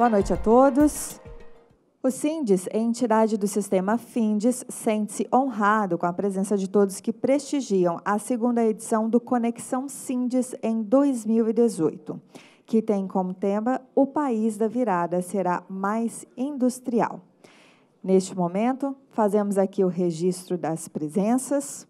Boa noite a todos. O SINDES entidade do sistema FINDES, sente-se honrado com a presença de todos que prestigiam a segunda edição do Conexão SINDES em 2018, que tem como tema O País da Virada Será Mais Industrial. Neste momento, fazemos aqui o registro das presenças.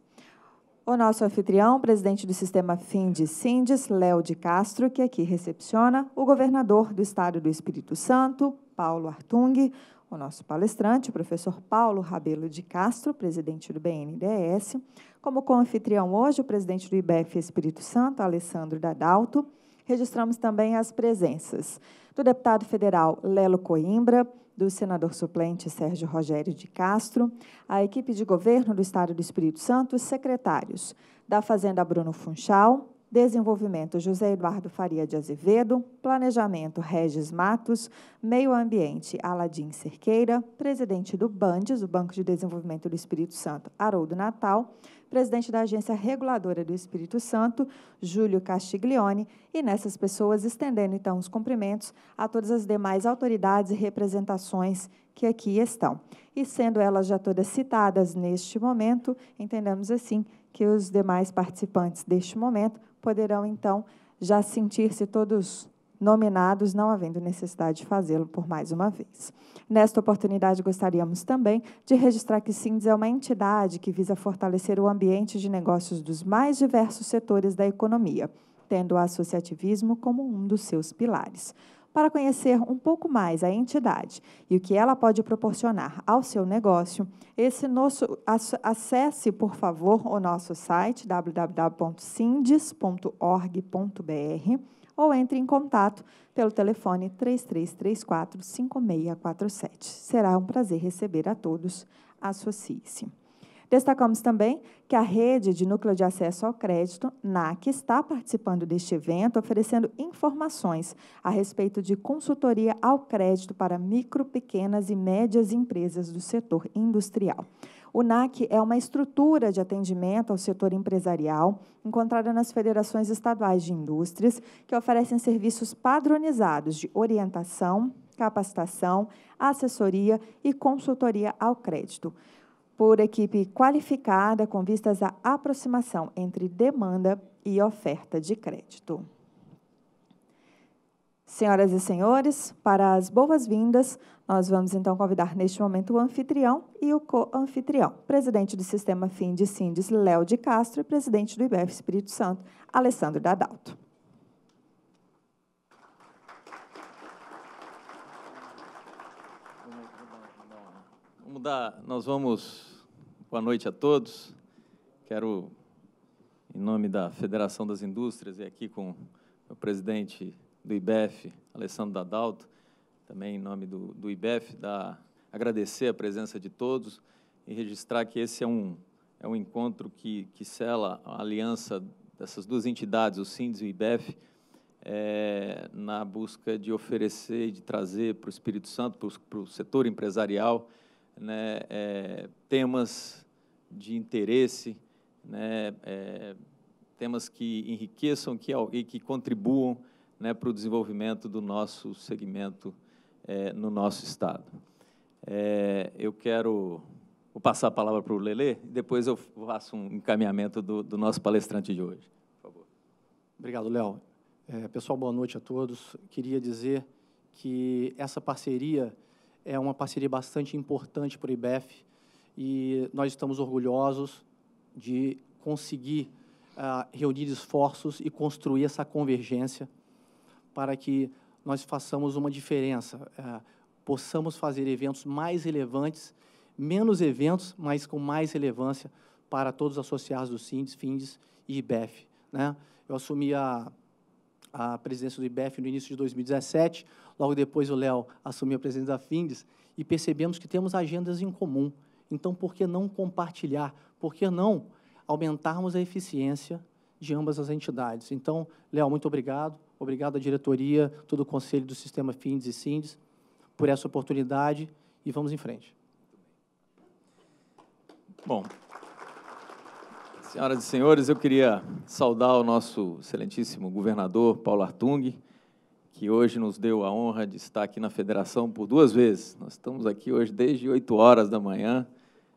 O nosso anfitrião, presidente do sistema FINDES-SINDES, Léo de Castro, que aqui recepciona o governador do estado do Espírito Santo, Paulo Artung, o nosso palestrante, o professor Paulo Rabelo de Castro, presidente do BNDES, como co-anfitrião hoje, o presidente do IBF Espírito Santo, Alessandro Dadalto, registramos também as presenças do deputado federal Lelo Coimbra, do senador suplente Sérgio Rogério de Castro, a equipe de governo do Estado do Espírito Santo, secretários da Fazenda Bruno Funchal, Desenvolvimento José Eduardo Faria de Azevedo, Planejamento Regis Matos, Meio Ambiente Aladim Cerqueira, presidente do BANDES, o Banco de Desenvolvimento do Espírito Santo, Haroldo Natal, presidente da Agência Reguladora do Espírito Santo, Júlio Castiglione, e nessas pessoas estendendo então os cumprimentos a todas as demais autoridades e representações que aqui estão. E sendo elas já todas citadas neste momento, entendemos assim que os demais participantes deste momento poderão então já sentir-se todos nominados, não havendo necessidade de fazê-lo por mais uma vez. Nesta oportunidade, gostaríamos também de registrar que SINDES é uma entidade que visa fortalecer o ambiente de negócios dos mais diversos setores da economia, tendo o associativismo como um dos seus pilares. Para conhecer um pouco mais a entidade e o que ela pode proporcionar ao seu negócio, esse nosso acesse, por favor, o nosso site www.sindes.org.br ou entre em contato pelo telefone 3334 5647. Será um prazer receber a todos. Associe-se. Destacamos também que a rede de núcleo de acesso ao crédito, NAC, está participando deste evento, oferecendo informações a respeito de consultoria ao crédito para micro, pequenas e médias empresas do setor industrial. O NAC é uma estrutura de atendimento ao setor empresarial encontrada nas federações estaduais de indústrias, que oferecem serviços padronizados de orientação, capacitação, assessoria e consultoria ao crédito por equipe qualificada com vistas à aproximação entre demanda e oferta de crédito. Senhoras e senhores, para as boas-vindas, nós vamos então convidar neste momento o anfitrião e o co-anfitrião, presidente do Sistema FIM de Sindes, Léo de Castro, e presidente do IBF Espírito Santo, Alessandro Dadalto. Vamos dar, nós vamos. Boa noite a todos. Quero, em nome da Federação das Indústrias e aqui com o presidente do IBF, Alessandro Dadalto, também em nome do, do IBEF, da agradecer a presença de todos e registrar que esse é um, é um encontro que, que sela a aliança dessas duas entidades, o SINDES e o IBEF, é, eh, na busca de oferecer e de trazer para o Espírito Santo, para o, para o setor empresarial, né, é, temas de interesse, né, é, temas que enriqueçam que, e que contribuam né, para o desenvolvimento do nosso segmento é, no nosso Estado. É, eu quero vou passar a palavra para o Lele e depois eu faço um encaminhamento do, do nosso palestrante de hoje. Por favor. Obrigado, Léo. É, pessoal, boa noite a todos. Queria dizer que essa parceria é uma parceria bastante importante para o IBEF e nós estamos orgulhosos de conseguir uh, reunir esforços e construir essa convergência para que nós façamos uma diferença, é, possamos fazer eventos mais relevantes, menos eventos, mas com mais relevância para todos os associados do SINDES, FINDES e IBEF. Né? Eu assumi a, a presidência do IBEF no início de 2017, logo depois o Léo assumiu a presidência da FINDES, e percebemos que temos agendas em comum. Então, por que não compartilhar? Por que não aumentarmos a eficiência de ambas as entidades? Então, Léo, muito obrigado obrigado à diretoria, todo o conselho do sistema FINDES e SINDES, por essa oportunidade e vamos em frente. Bom, senhoras e senhores, eu queria saudar o nosso excelentíssimo governador Paulo Artung, que hoje nos deu a honra de estar aqui na federação por duas vezes. Nós estamos aqui hoje desde 8 horas da manhã,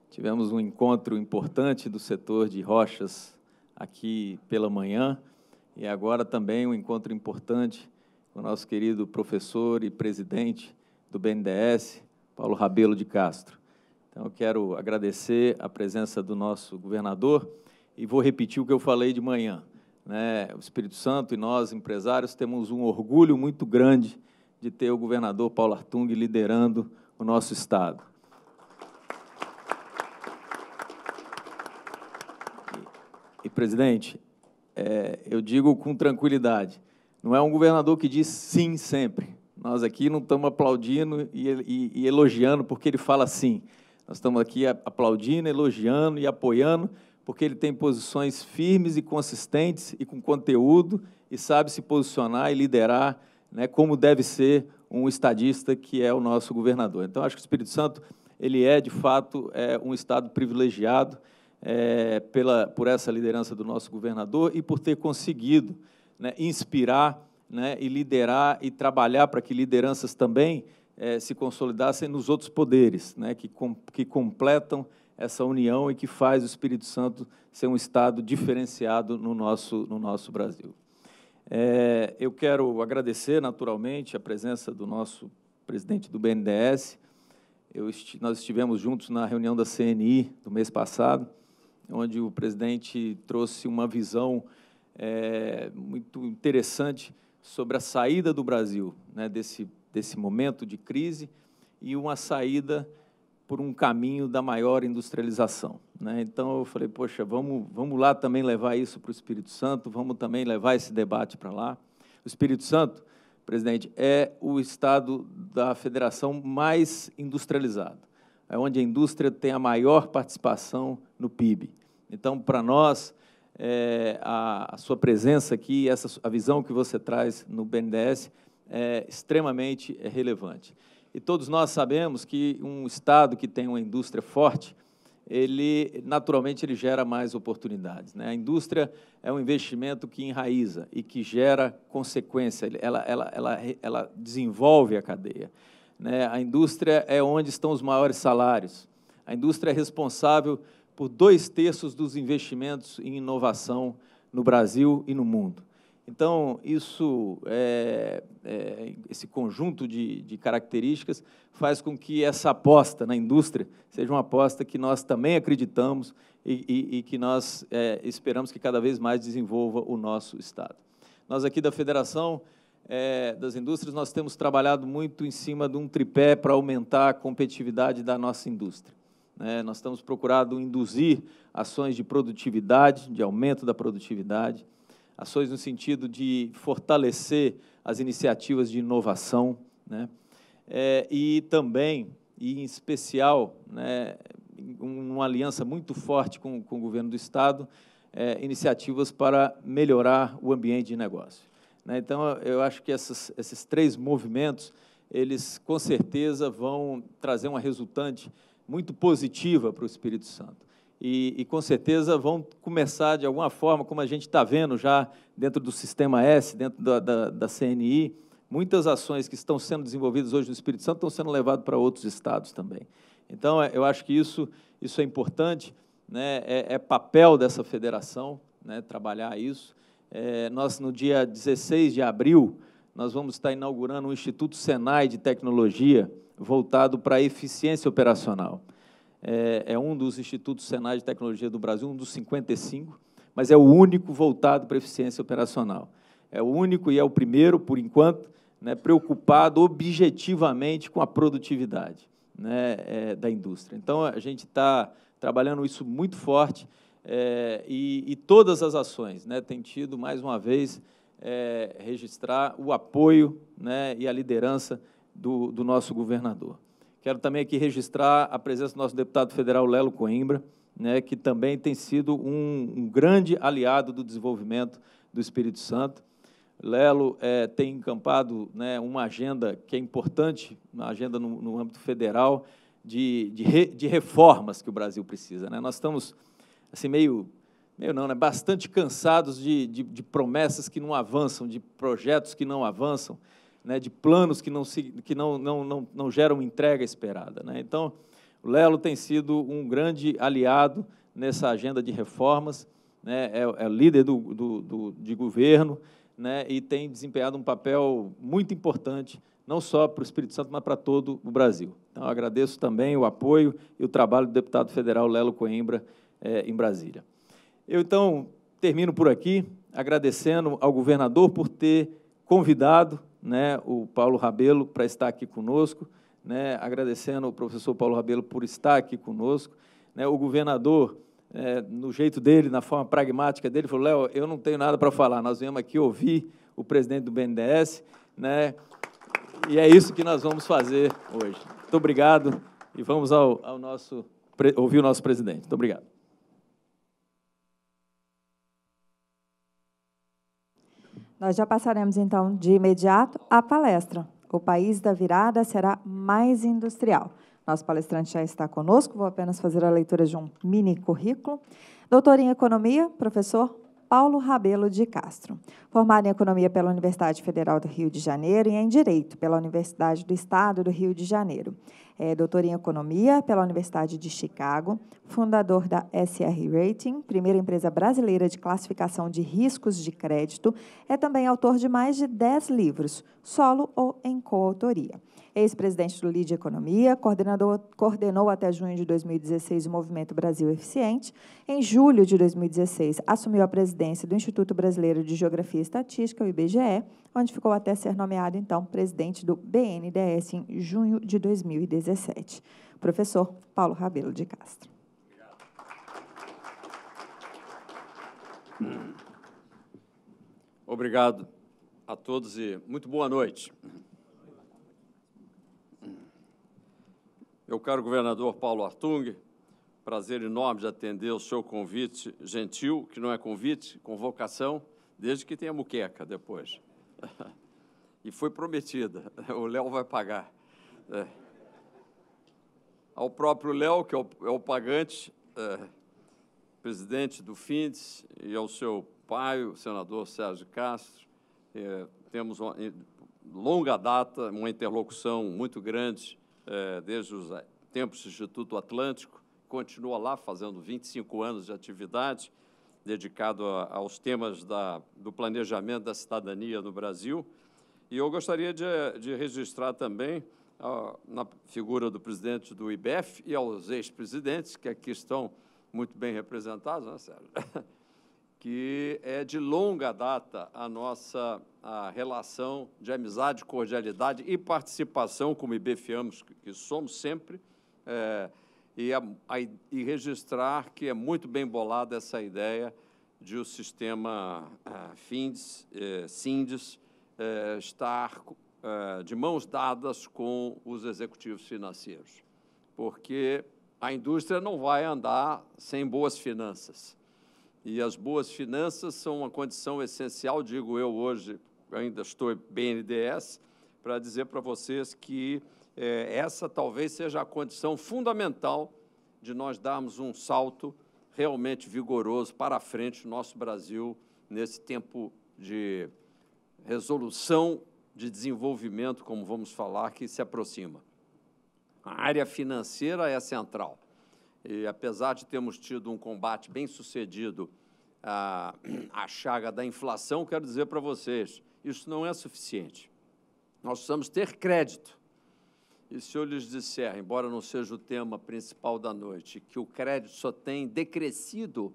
tivemos um encontro importante do setor de rochas aqui pela manhã, e agora também um encontro importante com o nosso querido professor e presidente do BNDES, Paulo Rabelo de Castro. Então, eu quero agradecer a presença do nosso governador e vou repetir o que eu falei de manhã. Né? O Espírito Santo e nós, empresários, temos um orgulho muito grande de ter o governador Paulo Artung liderando o nosso Estado. E, e presidente, é, eu digo com tranquilidade, não é um governador que diz sim sempre. Nós aqui não estamos aplaudindo e, e, e elogiando porque ele fala sim. Nós estamos aqui aplaudindo, elogiando e apoiando porque ele tem posições firmes e consistentes e com conteúdo e sabe se posicionar e liderar né, como deve ser um estadista que é o nosso governador. Então, acho que o Espírito Santo ele é, de fato, é um Estado privilegiado, é, pela, por essa liderança do nosso governador e por ter conseguido né, inspirar né, e liderar e trabalhar para que lideranças também é, se consolidassem nos outros poderes, né, que, com, que completam essa união e que faz o Espírito Santo ser um Estado diferenciado no nosso, no nosso Brasil. É, eu quero agradecer, naturalmente, a presença do nosso presidente do BNDES. Eu, nós estivemos juntos na reunião da CNI do mês passado onde o presidente trouxe uma visão é, muito interessante sobre a saída do Brasil né, desse, desse momento de crise e uma saída por um caminho da maior industrialização. Né? Então eu falei, poxa, vamos, vamos lá também levar isso para o Espírito Santo, vamos também levar esse debate para lá. O Espírito Santo, presidente, é o estado da federação mais industrializado é onde a indústria tem a maior participação no PIB. Então, para nós, é, a, a, sua presença aqui, essa, a visão que você traz no BNDES é extremamente é, relevante. E todos nós sabemos que um Estado que tem uma indústria forte, ele naturalmente ele gera mais oportunidades. Né? A indústria é um investimento que enraiza e que gera consequência, ela, ela, ela, ela desenvolve a cadeia. Né? A indústria é onde estão os maiores salários. A indústria é responsável por dois terços dos investimentos em inovação no Brasil e no mundo. Então, isso, é, é, esse conjunto de, de, características faz com que essa aposta na indústria seja uma aposta que nós também acreditamos e, e, e que nós é, esperamos que cada vez mais desenvolva o nosso Estado. Nós aqui da Federação é, das indústrias, nós temos trabalhado muito em cima de um tripé para aumentar a competitividade da nossa indústria. É, nós estamos procurando induzir ações de produtividade, de aumento da produtividade, ações no sentido de fortalecer as iniciativas de inovação, né? é, e também, e em especial, né, uma aliança muito forte com, com o governo do Estado, é, iniciativas para melhorar o ambiente de negócio. Né? Então, eu acho que essas, esses três movimentos, eles com certeza vão trazer uma resultante muito positiva para o Espírito Santo. E, e, com certeza vão começar, de alguma forma, como a gente está vendo já dentro do Sistema S, dentro da, da, da CNI, muitas ações que estão sendo desenvolvidas hoje no Espírito Santo estão sendo levadas para outros estados também. Então, é, eu acho que isso, isso é importante, né? é, é papel dessa federação né? trabalhar isso é, nós, no dia 16 de abril, nós vamos estar inaugurando um Instituto Senai de Tecnologia voltado para a eficiência operacional. É, é um dos institutos Senai de Tecnologia do Brasil, um dos 55, mas é o único voltado para a eficiência operacional. É o único e é o primeiro, por enquanto, né, preocupado objetivamente com a produtividade né, é, da indústria. Então, a gente está trabalhando isso muito forte é, e, e, todas as ações. Né, tem tido, mais uma vez, é, registrar o apoio né, e a liderança do, do, nosso governador. Quero também aqui registrar a presença do nosso deputado federal Lelo Coimbra, né, que também tem sido um, um grande aliado do desenvolvimento do Espírito Santo. Lelo é, tem encampado né, uma agenda que é importante, uma agenda no, no âmbito federal, de, de, re, de, reformas que o Brasil precisa. Né? Nós estamos assim, meio, meio não, né? bastante cansados de, de, de promessas que não avançam, de projetos que não avançam, né? de planos que, não, se, que não, não, não, não geram entrega esperada. Né? Então, o Lelo tem sido um grande aliado nessa agenda de reformas, né? é, é líder do, do, do, de governo né? e tem desempenhado um papel muito importante, não só para o Espírito Santo, mas para todo o Brasil. Então, agradeço também o apoio e o trabalho do deputado federal Lelo Coimbra é, em Brasília. Eu então termino por aqui, agradecendo ao governador por ter convidado né, o Paulo Rabelo para estar aqui conosco, né, agradecendo ao professor Paulo Rabelo por estar aqui conosco. Né, o governador, é, no jeito dele, na forma pragmática dele, falou: Léo, eu não tenho nada para falar, nós viemos aqui ouvir o presidente do BNDES, né, e é isso que nós vamos fazer hoje. Muito obrigado e vamos ao, ao nosso, ouvir o nosso presidente. Muito obrigado. Nós já passaremos então de imediato à palestra. O país da virada será mais industrial. Nosso palestrante já está conosco, vou apenas fazer a leitura de um mini currículo. Doutor em Economia, professor Paulo Rabelo de Castro. Formado em Economia pela Universidade Federal do Rio de Janeiro e em Direito pela Universidade do Estado do Rio de Janeiro é doutor em economia pela Universidade de Chicago, fundador da SR Rating, primeira empresa brasileira de classificação de riscos de crédito, é também autor de mais de 10 livros, solo ou em coautoria. Ex-presidente do LIDE Economia, coordenador, coordenou até junho de 2016 o Movimento Brasil Eficiente. Em julho de 2016, assumiu a presidência do Instituto Brasileiro de Geografia e Estatística, o IBGE, onde ficou até ser nomeado, então, presidente do BNDES em junho de 2017. Professor Paulo Rabelo de Castro. Obrigado a todos e muito boa noite. Meu caro governador Paulo Artung, prazer enorme de atender o seu convite gentil, que não é convite, convocação, desde que tenha muqueca depois. e foi prometida. O Léo vai pagar. É. Ao próprio Léo, que é o, é o pagante, é, presidente do FINDES, e ao seu pai, o senador Sérgio Castro, é, temos uma longa data, uma interlocução muito grande é, desde os tempos do Instituto Atlântico, continua lá fazendo 25 anos de atividade, dedicado a, aos temas da, do planejamento da cidadania no Brasil. E eu gostaria de, de registrar também, a, na figura do presidente do IBEF e aos ex-presidentes, que aqui estão muito bem representados, né, Sérgio? que é de longa data a nossa a relação de amizade, cordialidade e participação, como IBFiamos, que somos sempre, é, e, a, a, e registrar que é muito bem bolada essa ideia de o sistema uh, eh, SINDES, eh, estar eh, de mãos dadas com os executivos financeiros, porque a indústria não vai andar sem boas finanças. E as boas finanças são uma condição essencial, digo eu hoje, ainda estou BNDES, para dizer para vocês que é, essa talvez seja a condição fundamental de nós darmos um salto realmente vigoroso para frente no nosso Brasil nesse tempo de resolução de desenvolvimento, como vamos falar, que se aproxima. A área financeira é central. E apesar de termos tido um combate bem sucedido à, à chaga da inflação, quero dizer para vocês, isso não é suficiente. Nós precisamos ter crédito. E se eu lhes disser, embora não seja o tema principal da noite, que o crédito só tem decrescido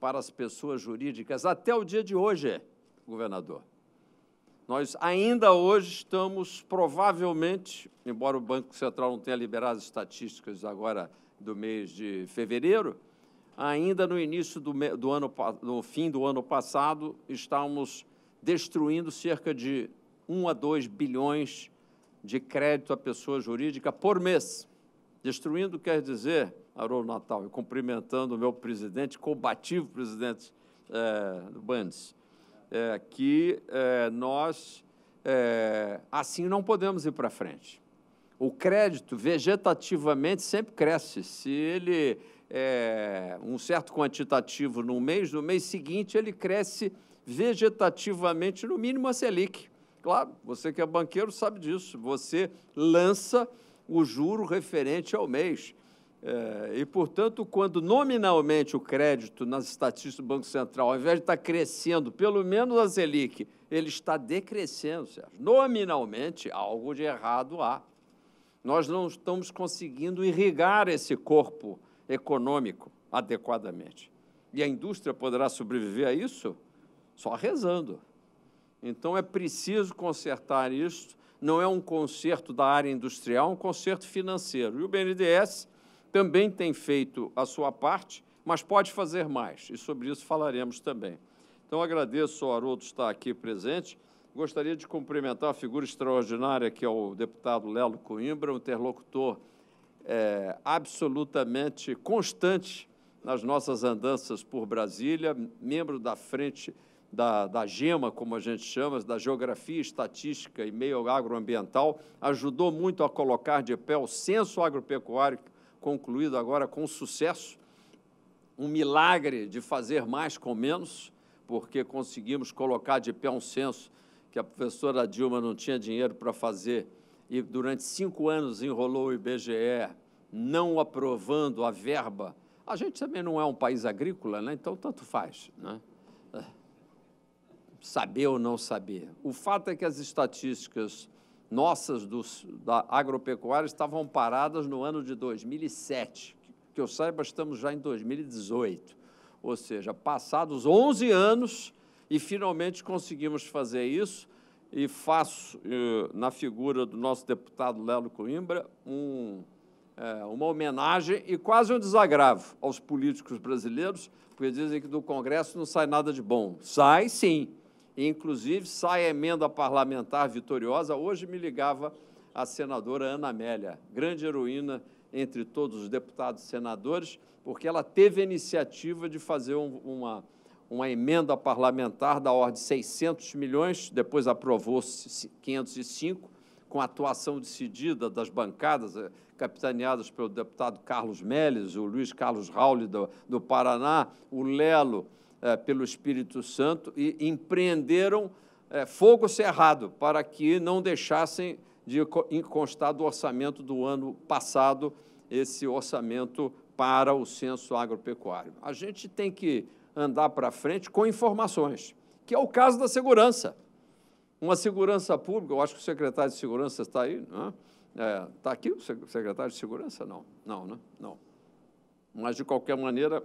para as pessoas jurídicas até o dia de hoje, governador. Nós ainda hoje estamos provavelmente, embora o Banco Central não tenha liberado as estatísticas agora do mês de fevereiro, ainda no início do, do ano, no fim do ano passado, estávamos destruindo cerca de 1 a 2 bilhões de crédito à pessoa jurídica por mês. Destruindo quer dizer, Haroldo Natal, e cumprimentando o meu presidente, combativo presidente é, Bandes, é, que é, nós é, assim não podemos ir para frente. O crédito vegetativamente sempre cresce. Se ele é um certo quantitativo no mês, no mês seguinte ele cresce vegetativamente no mínimo a Selic. Claro, você que é banqueiro sabe disso. Você lança o juro referente ao mês. É, e, portanto, quando nominalmente o crédito nas estatísticas do Banco Central, ao invés de estar crescendo, pelo menos a Selic, ele está decrescendo, Sérgio. Nominalmente, algo de errado há. Nós não estamos conseguindo irrigar esse corpo econômico adequadamente. E a indústria poderá sobreviver a isso só rezando. Então é preciso consertar isso. Não é um conserto da área industrial, é um conserto financeiro. E o BNDES também tem feito a sua parte, mas pode fazer mais, e sobre isso falaremos também. Então agradeço ao Haroldo estar aqui presente. Gostaria de cumprimentar a figura extraordinária que é o deputado Lelo Coimbra, um interlocutor é, absolutamente constante nas nossas andanças por Brasília, membro da Frente da, da GEMA, como a gente chama, da Geografia, Estatística e Meio Agroambiental, ajudou muito a colocar de pé o censo agropecuário, concluído agora com sucesso. Um milagre de fazer mais com menos, porque conseguimos colocar de pé um censo que a professora Dilma não tinha dinheiro para fazer e durante cinco anos enrolou o IBGE, não aprovando a verba. A gente também não é um país agrícola, né? então tanto faz. Né? saber ou não saber. O fato é que as estatísticas nossas dos, da agropecuária estavam paradas no ano de 2007. Que eu saiba, estamos já em 2018. Ou seja, passados 11 anos e finalmente conseguimos fazer isso. E faço, eh, na figura do nosso deputado Lelo Coimbra, um, é, uma homenagem e quase um desagravo aos políticos brasileiros, porque dizem que do Congresso não sai nada de bom. Sai sim Inclusive, sai a emenda parlamentar vitoriosa. Hoje me ligava a senadora Ana Amélia, grande heroína entre todos os deputados e senadores, porque ela teve a iniciativa de fazer um, uma, uma emenda parlamentar da ordem de 600 milhões, depois aprovou 505, com atuação decidida das bancadas, eh, capitaneadas pelo deputado Carlos Melles, o Luiz Carlos Raul do, do Paraná, o Lelo, é, pelo Espírito Santo e empreenderam é, fogo cerrado para que não deixassem de constar do orçamento do ano passado esse orçamento para o censo agropecuário. A gente tem que andar para frente com informações, que é o caso da segurança. Uma segurança pública, eu acho que o secretário de segurança está aí, não é? Está é, aqui o secretário de segurança? Não, não, né? Não. Mas, de qualquer maneira,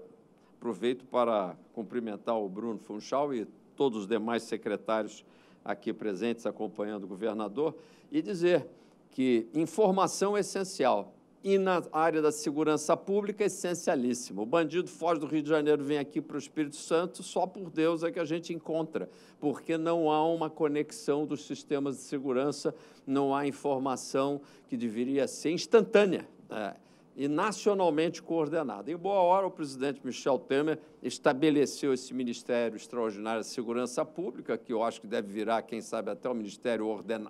Aproveito para cumprimentar o Bruno Funchal e todos os demais secretários aqui presentes acompanhando o governador e dizer que informação é essencial e na área da segurança pública é essencialíssimo. O bandido foge do Rio de Janeiro, vem aqui para o Espírito Santo, só por Deus é que a gente encontra, porque não há uma conexão dos sistemas de segurança, não há informação que deveria ser instantânea. É e nacionalmente coordenada. Em boa hora, o presidente Michel Temer estabeleceu esse Ministério Extraordinário de Segurança Pública, que eu acho que deve virar, quem sabe, até o Ministério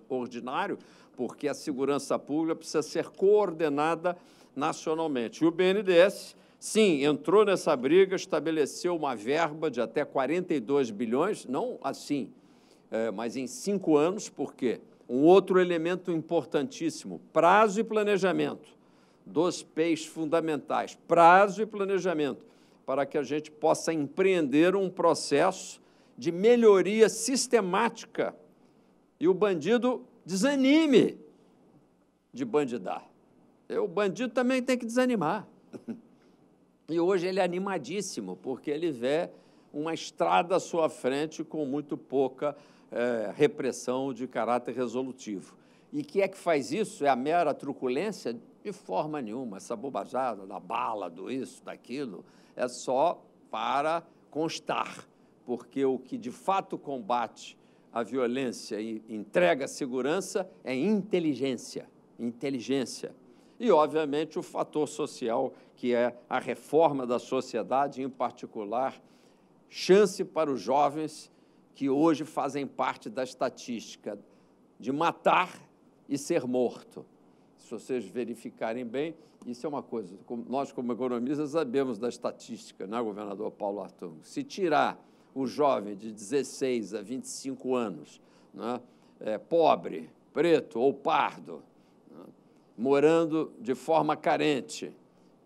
Ordinário, porque a segurança pública precisa ser coordenada nacionalmente. E o BNDES, sim, entrou nessa briga, estabeleceu uma verba de até 42 bilhões, não assim, é, mas em cinco anos, por quê? Um outro elemento importantíssimo, prazo e planejamento dos PEIs fundamentais, prazo e planejamento, para que a gente possa empreender um processo de melhoria sistemática e o bandido desanime de bandidar. o bandido também tem que desanimar. E hoje ele é animadíssimo, porque ele vê uma estrada à sua frente com muito pouca é, repressão de caráter resolutivo. E que é que faz isso? É a mera truculência? De forma nenhuma. Essa bobajada da bala, do isso, daquilo, é só para constar, porque o que de fato combate a violência e entrega a segurança é inteligência. Inteligência. E, obviamente, o fator social, que é a reforma da sociedade, em particular, chance para os jovens que hoje fazem parte da estatística de matar e ser morto. Se vocês verificarem bem, isso é uma coisa. Nós, como economistas, sabemos da estatística, né, governador Paulo Artur? Se tirar o jovem de 16 a 25 anos, né, é, pobre, preto ou pardo, né, morando de forma carente,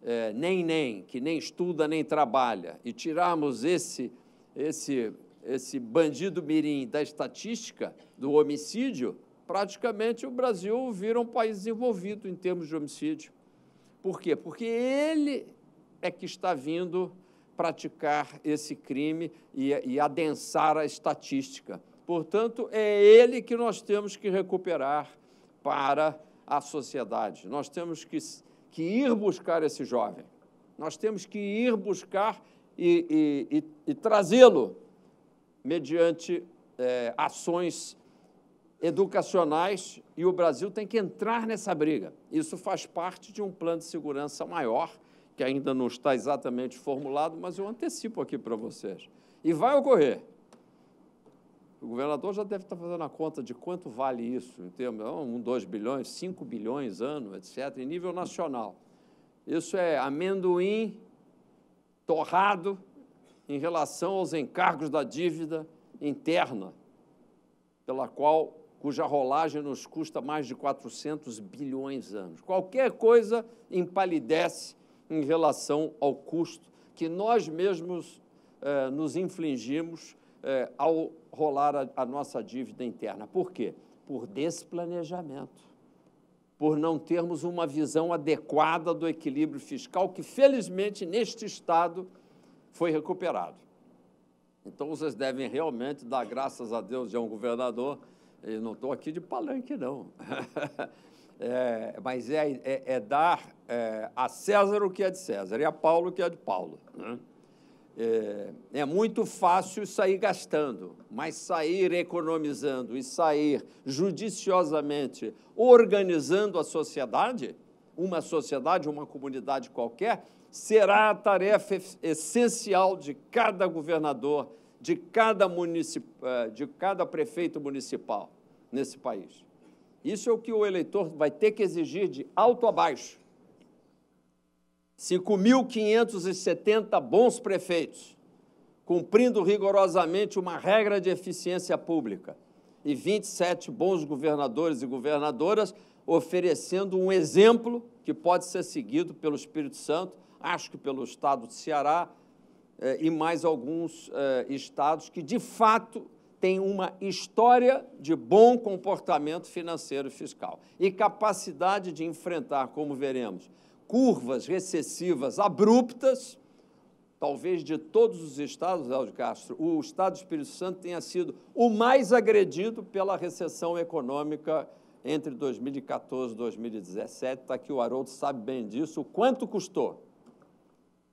é, nem nem, que nem estuda nem trabalha, e tirarmos esse, esse, esse bandido mirim da estatística do homicídio, praticamente o Brasil vira um país desenvolvido em termos de homicídio. Por quê? Porque ele é que está vindo praticar esse crime e, e adensar a estatística. Portanto, é ele que nós temos que recuperar para a sociedade. Nós temos que, que ir buscar esse jovem. Nós temos que ir buscar e, e, e, e trazê-lo mediante é, ações educacionais e o Brasil tem que entrar nessa briga. Isso faz parte de um plano de segurança maior, que ainda não está exatamente formulado, mas eu antecipo aqui para vocês. E vai ocorrer. O governador já deve estar fazendo a conta de quanto vale isso, em termos de um, 2 bilhões, 5 bilhões ano, etc., em nível nacional. Isso é amendoim torrado em relação aos encargos da dívida interna, pela qual cuja rolagem nos custa mais de 400 bilhões de anos. Qualquer coisa empalidece em relação ao custo que nós mesmos eh, nos infligimos eh, ao rolar a, a nossa dívida interna. Por quê? Por desplanejamento por não termos uma visão adequada do equilíbrio fiscal, que felizmente neste Estado foi recuperado. Então vocês devem realmente dar graças a Deus de um governador eu não estou aqui de palanque, não. é, mas é, é, é dar é, a César o que é de César e a Paulo o que é de Paulo. Né? É, é muito fácil sair gastando, mas sair economizando e sair judiciosamente organizando a sociedade, uma sociedade, uma comunidade qualquer, será a tarefa essencial de cada governador de cada, municip... Eh, de cada prefeito municipal nesse país. Isso é o que o eleitor vai ter que exigir de alto a baixo. 5.570 bons prefeitos, cumprindo rigorosamente uma regra de eficiência pública, e 27 bons governadores e governadoras oferecendo um exemplo que pode ser seguido pelo Espírito Santo, acho que pelo Estado do Ceará, eh, e mais alguns eh, estados que, de fato, têm uma história de bom comportamento financeiro e fiscal e capacidade de enfrentar, como veremos, curvas recessivas abruptas. Talvez de todos os estados, Aldo Castro, o estado do Espírito Santo tenha sido o mais agredido pela recessão econômica entre 2014 e 2017. Está aqui o Haroldo sabe bem disso. Quanto custou?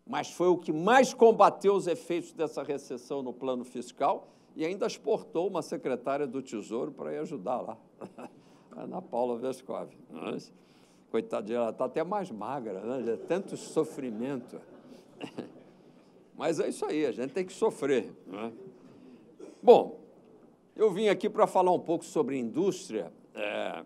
mas foi o que mais combateu os efeitos dessa recessão no plano fiscal e ainda exportou uma secretária do Tesouro para ir ajudar lá, Ana Paula Vescov. Coitadinha, ela está até mais magra, né? É tanto sofrimento. Mas é isso aí, a gente tem que sofrer. Né? Bom, eu vim aqui para falar um pouco sobre indústria. É,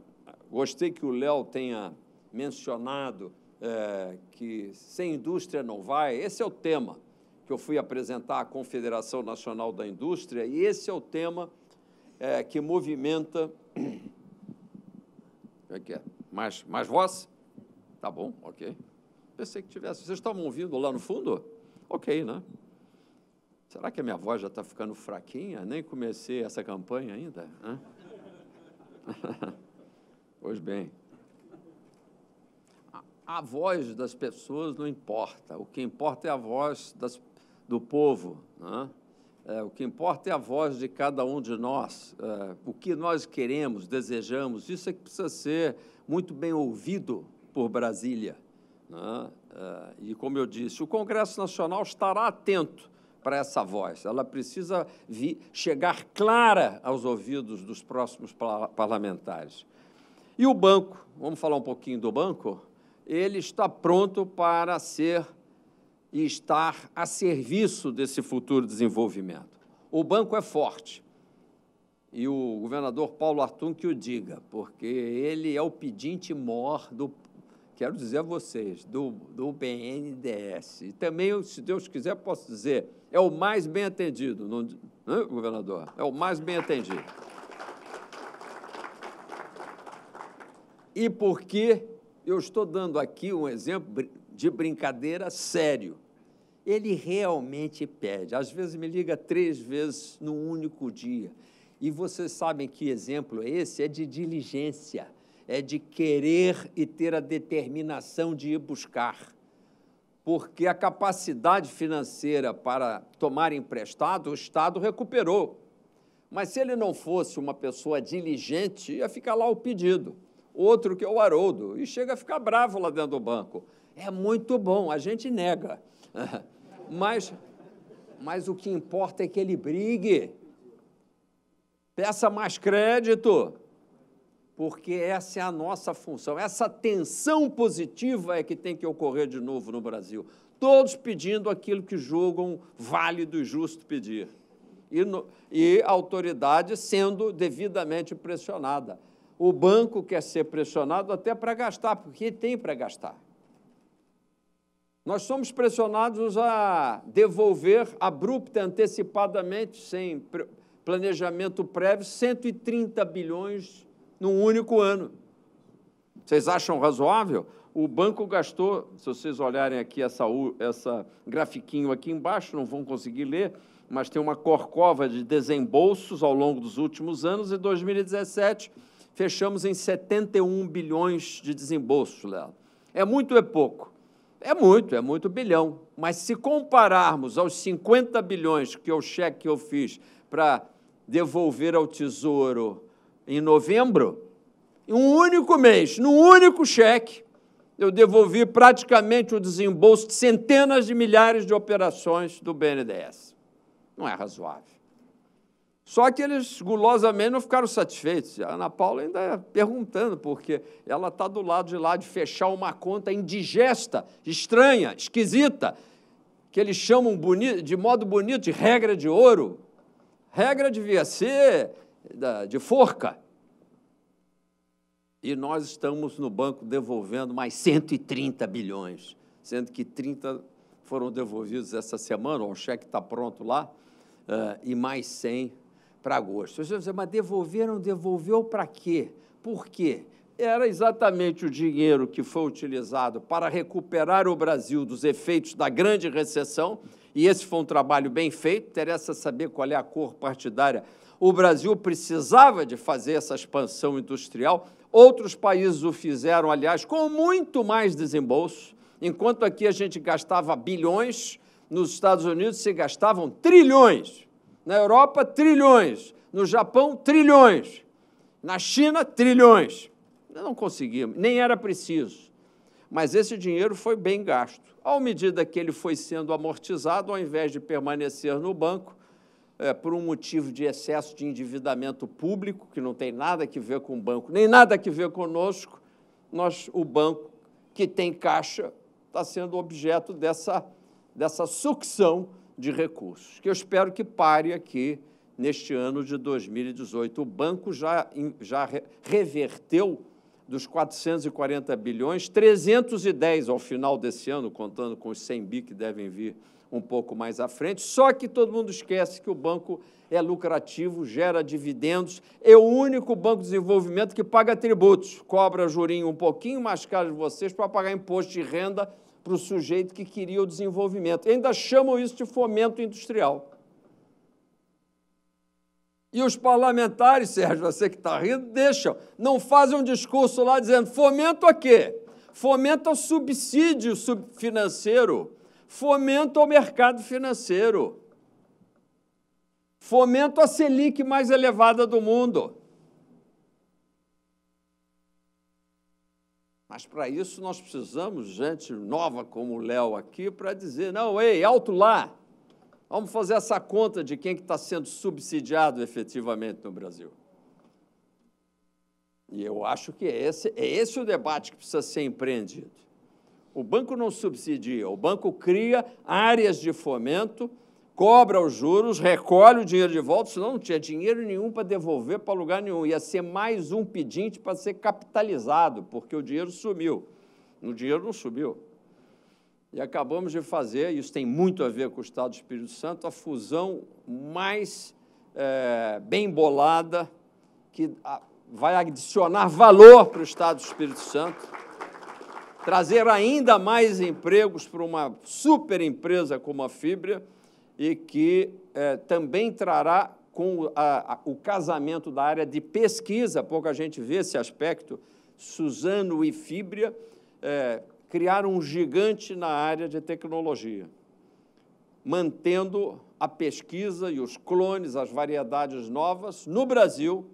gostei que o Léo tenha mencionado é, que sem indústria não vai. Esse é o tema que eu fui apresentar à Confederação Nacional da Indústria e esse é o tema é, que movimenta. Como é que é? Mais, mais voz? Tá bom, ok. Pensei que tivesse. Vocês estavam ouvindo lá no fundo? Ok, né? Será que a minha voz já está ficando fraquinha? Nem comecei essa campanha ainda. Né? Pois bem a voz das pessoas não importa. O que importa é a voz das, do povo. Né? É, o que importa é a voz de cada um de nós. É, o que nós queremos, desejamos, isso é que precisa ser muito bem ouvido por Brasília. Né? É, e, como eu disse, o Congresso Nacional estará atento para essa voz. Ela precisa chegar clara aos ouvidos dos próximos parlamentares. E o banco? Vamos falar um pouquinho do banco? ele está pronto para ser e estar a serviço desse futuro desenvolvimento. O banco é forte. E o governador Paulo Artum que o diga, porque ele é o pedinte mor do, quero dizer a vocês, do, do BNDES. E também, se Deus quiser, posso dizer, é o mais bem atendido, não, não é, governador? É o mais bem atendido. E porque eu estou dando aqui um exemplo de brincadeira sério. Ele realmente pede. Às vezes me liga três vezes num único dia. E vocês sabem que exemplo é esse? É de diligência, é de querer e ter a determinação de ir buscar. Porque a capacidade financeira para tomar emprestado, o Estado recuperou. Mas se ele não fosse uma pessoa diligente, ia ficar lá o pedido outro que é o Haroldo, e chega a ficar bravo lá dentro do banco. É muito bom, a gente nega. Mas, mas o que importa é que ele brigue. Peça mais crédito, porque essa é a nossa função. Essa tensão positiva é que tem que ocorrer de novo no Brasil. Todos pedindo aquilo que julgam válido e justo pedir. E, no, e a autoridade sendo devidamente pressionada o banco quer ser pressionado até para gastar, porque tem para gastar. Nós somos pressionados a devolver abrupta, antecipadamente, sem planejamento prévio, 130 bilhões num único ano. Vocês acham razoável? O banco gastou, se vocês olharem aqui essa, essa grafiquinho aqui embaixo, não vão conseguir ler, mas tem uma corcova de desembolsos ao longo dos últimos anos e 2017 fechamos em 71 bilhões de desembolso, Léo. É muito ou é pouco? É muito, é muito bilhão. Mas se compararmos aos 50 bilhões que o cheque que eu fiz para devolver ao Tesouro em novembro, em um único mês, num único cheque, eu devolvi praticamente o desembolso de centenas de milhares de operações do BNDES. Não é razoável. Só que eles gulosamente não ficaram satisfeitos. A Ana Paula ainda é perguntando, porque ela está do lado de lá de fechar uma conta indigesta, estranha, esquisita, que eles chamam de modo bonito de regra de ouro. Regra devia ser de forca. E nós estamos no banco devolvendo mais 130 bilhões, sendo que 30 foram devolvidos essa semana, o cheque está pronto lá, eh, e mais 100 para agosto. Você dizer, mas devolveram, devolveu para quê? Por quê? Era exatamente o dinheiro que foi utilizado para recuperar o Brasil dos efeitos da grande recessão, e esse foi um trabalho bem feito, interessa saber qual é a cor partidária. O Brasil precisava de fazer essa expansão industrial, outros países o fizeram, aliás, com muito mais desembolso. Enquanto aqui a gente gastava bilhões, nos Estados Unidos se gastavam trilhões. Na Europa, trilhões. No Japão, trilhões. Na China, trilhões. Não conseguimos, nem era preciso. Mas esse dinheiro foi bem gasto. À medida que ele foi sendo amortizado, ao invés de permanecer no banco, é, por um motivo de excesso de endividamento público, que não tem nada que ver com o banco, nem nada que ver conosco, nós, o banco que tem caixa está sendo objeto dessa, dessa sucção de recursos, que eu espero que pare aqui neste ano de 2018. O banco já, já reverteu dos 440 bilhões, 310 ao final desse ano, contando com os 100 bi que devem vir um pouco mais à frente. Só que todo mundo esquece que o banco é lucrativo, gera dividendos, é o único banco de desenvolvimento que paga tributos, cobra jurinho um pouquinho mais caro de vocês para pagar imposto de renda para o sujeito que queria o desenvolvimento. ainda chamam isso de fomento industrial. E os parlamentares, Sérgio, você que está rindo, deixam, não fazem um discurso lá dizendo fomento a quê? Fomento ao subsídio financeiro, fomento ao mercado financeiro, fomento à Selic mais elevada do mundo. Mas para isso nós precisamos gente nova como o Léo aqui para dizer: não, ei, alto lá! Vamos fazer essa conta de quem está que tá sendo subsidiado efetivamente no Brasil. E eu acho que é esse, é esse o debate que precisa ser empreendido. O banco não subsidia, o banco cria áreas de fomento cobra os juros, recolhe o dinheiro de volta, senão não tinha dinheiro nenhum para devolver para lugar nenhum. Ia ser mais um pedinte para ser capitalizado, porque o dinheiro sumiu. O dinheiro não sumiu. E acabamos de fazer, isso tem muito a ver com o Estado do Espírito Santo, a fusão mais é, bem bolada, que vai adicionar valor para o Estado do Espírito Santo, trazer ainda mais empregos para uma super empresa como a Fibra e que eh, também trará com a, a, o casamento da área de pesquisa, pouca gente vê esse aspecto, Suzano e Fibria eh, criaram um gigante na área de tecnologia, mantendo a pesquisa e os clones, as variedades novas no Brasil,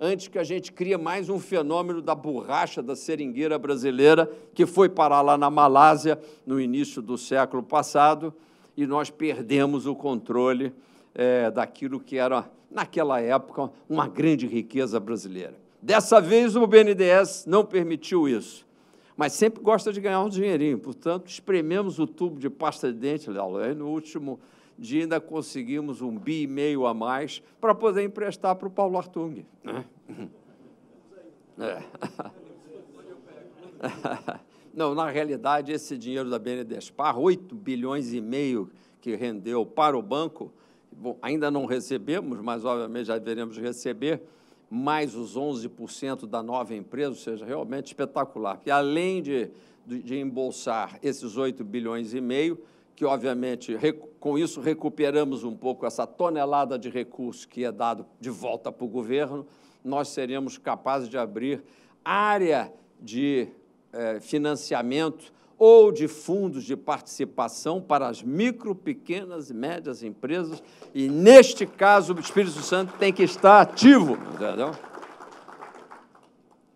antes que a gente crie mais um fenômeno da borracha da seringueira brasileira, que foi parar lá na Malásia no início do século passado, e nós perdemos o controle é, daquilo que era, naquela época, uma grande riqueza brasileira. Dessa vez o BNDES não permitiu isso, mas sempre gosta de ganhar um dinheirinho, portanto, esprememos o tubo de pasta de dente, Léo, e no último dia ainda conseguimos um bi e meio a mais para poder emprestar para o Paulo Artung. Né? É. Não, na realidade, esse dinheiro da BNDESPAR, 8 bilhões e meio que rendeu para o banco, bom, ainda não recebemos, mas obviamente já deveremos receber, mais os 11% da nova empresa, ou seja, realmente espetacular. Porque além de, de embolsar esses 8 bilhões e meio, que obviamente com isso recuperamos um pouco essa tonelada de recursos que é dado de volta para o governo, nós seremos capazes de abrir área de é, financiamento ou de fundos de participação para as micro, pequenas e médias empresas. E, neste caso, o Espírito Santo tem que estar ativo, entendeu?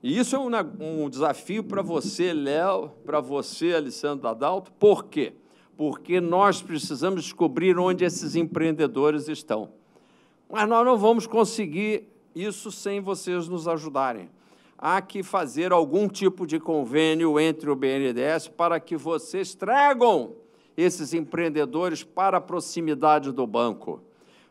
E isso é um, um desafio para você, Léo, para você, Alessandro Adalto. Por quê? Porque nós precisamos descobrir onde esses empreendedores estão. Mas nós não vamos conseguir isso sem vocês nos ajudarem há que fazer algum tipo de convênio entre o BNDES para que vocês tragam esses empreendedores para a proximidade do banco,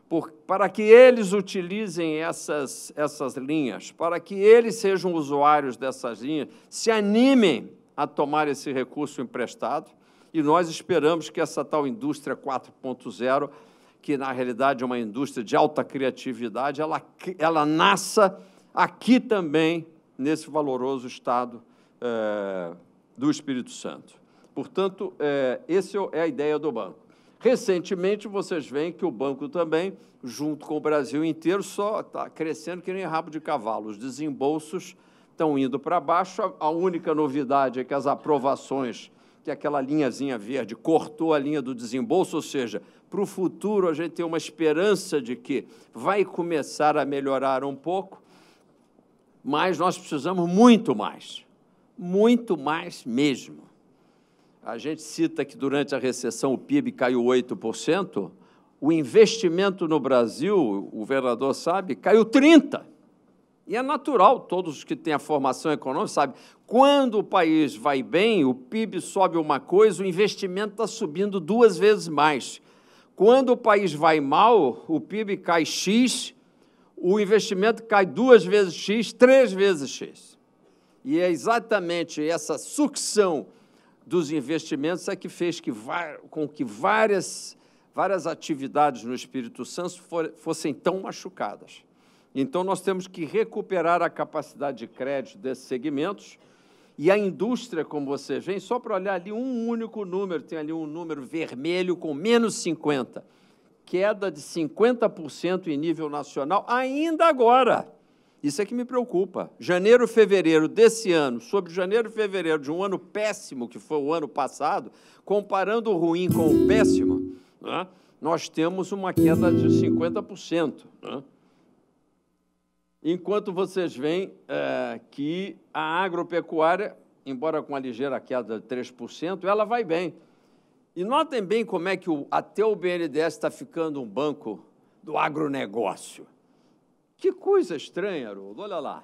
por, para que eles utilizem essas, essas linhas, para que eles sejam usuários dessas linhas, se animem a tomar esse recurso emprestado. E nós esperamos que essa tal indústria 4.0, que na realidade é uma indústria de alta criatividade, ela, ela nasça aqui também nesse valoroso estado é, do Espírito Santo. Portanto, é, eh, essa é a ideia do banco. Recentemente, vocês veem que o banco também, junto com o Brasil inteiro, só está crescendo que nem rabo de cavalo. Os desembolsos estão indo para baixo. A única novidade é que as aprovações, que é aquela linhazinha verde, cortou a linha do desembolso, ou seja, para o futuro a gente tem uma esperança de que vai começar a melhorar um pouco mas nós precisamos muito mais, muito mais mesmo. A gente cita que durante a recessão o PIB caiu 8%, o investimento no Brasil, o governador sabe, caiu 30%. E é natural, todos que têm a formação econômica sabem, quando o país vai bem, o PIB sobe uma coisa, o investimento está subindo duas vezes mais. Quando o país vai mal, o PIB cai X o investimento cai duas vezes X, três vezes X. E é exatamente essa sucção dos investimentos é que fez que, com que várias, várias atividades no Espírito Santo fossem tão machucadas. Então, nós temos que recuperar a capacidade de crédito desses segmentos. E a indústria, como você vê, só para olhar ali um único número, tem ali um número vermelho com menos 50 queda de 50% em nível nacional ainda agora. Isso é que me preocupa. Janeiro, fevereiro desse ano, sobre janeiro e fevereiro de um ano péssimo, que foi o ano passado, comparando o ruim com o péssimo, né, nós temos uma queda de 50%. Né? Enquanto vocês veem é, que a agropecuária, embora com uma ligeira queda de 3%, ela vai bem. E notem bem como é que o, até o BNDES está ficando um banco do agronegócio. Que coisa estranha, Haroldo, olha lá.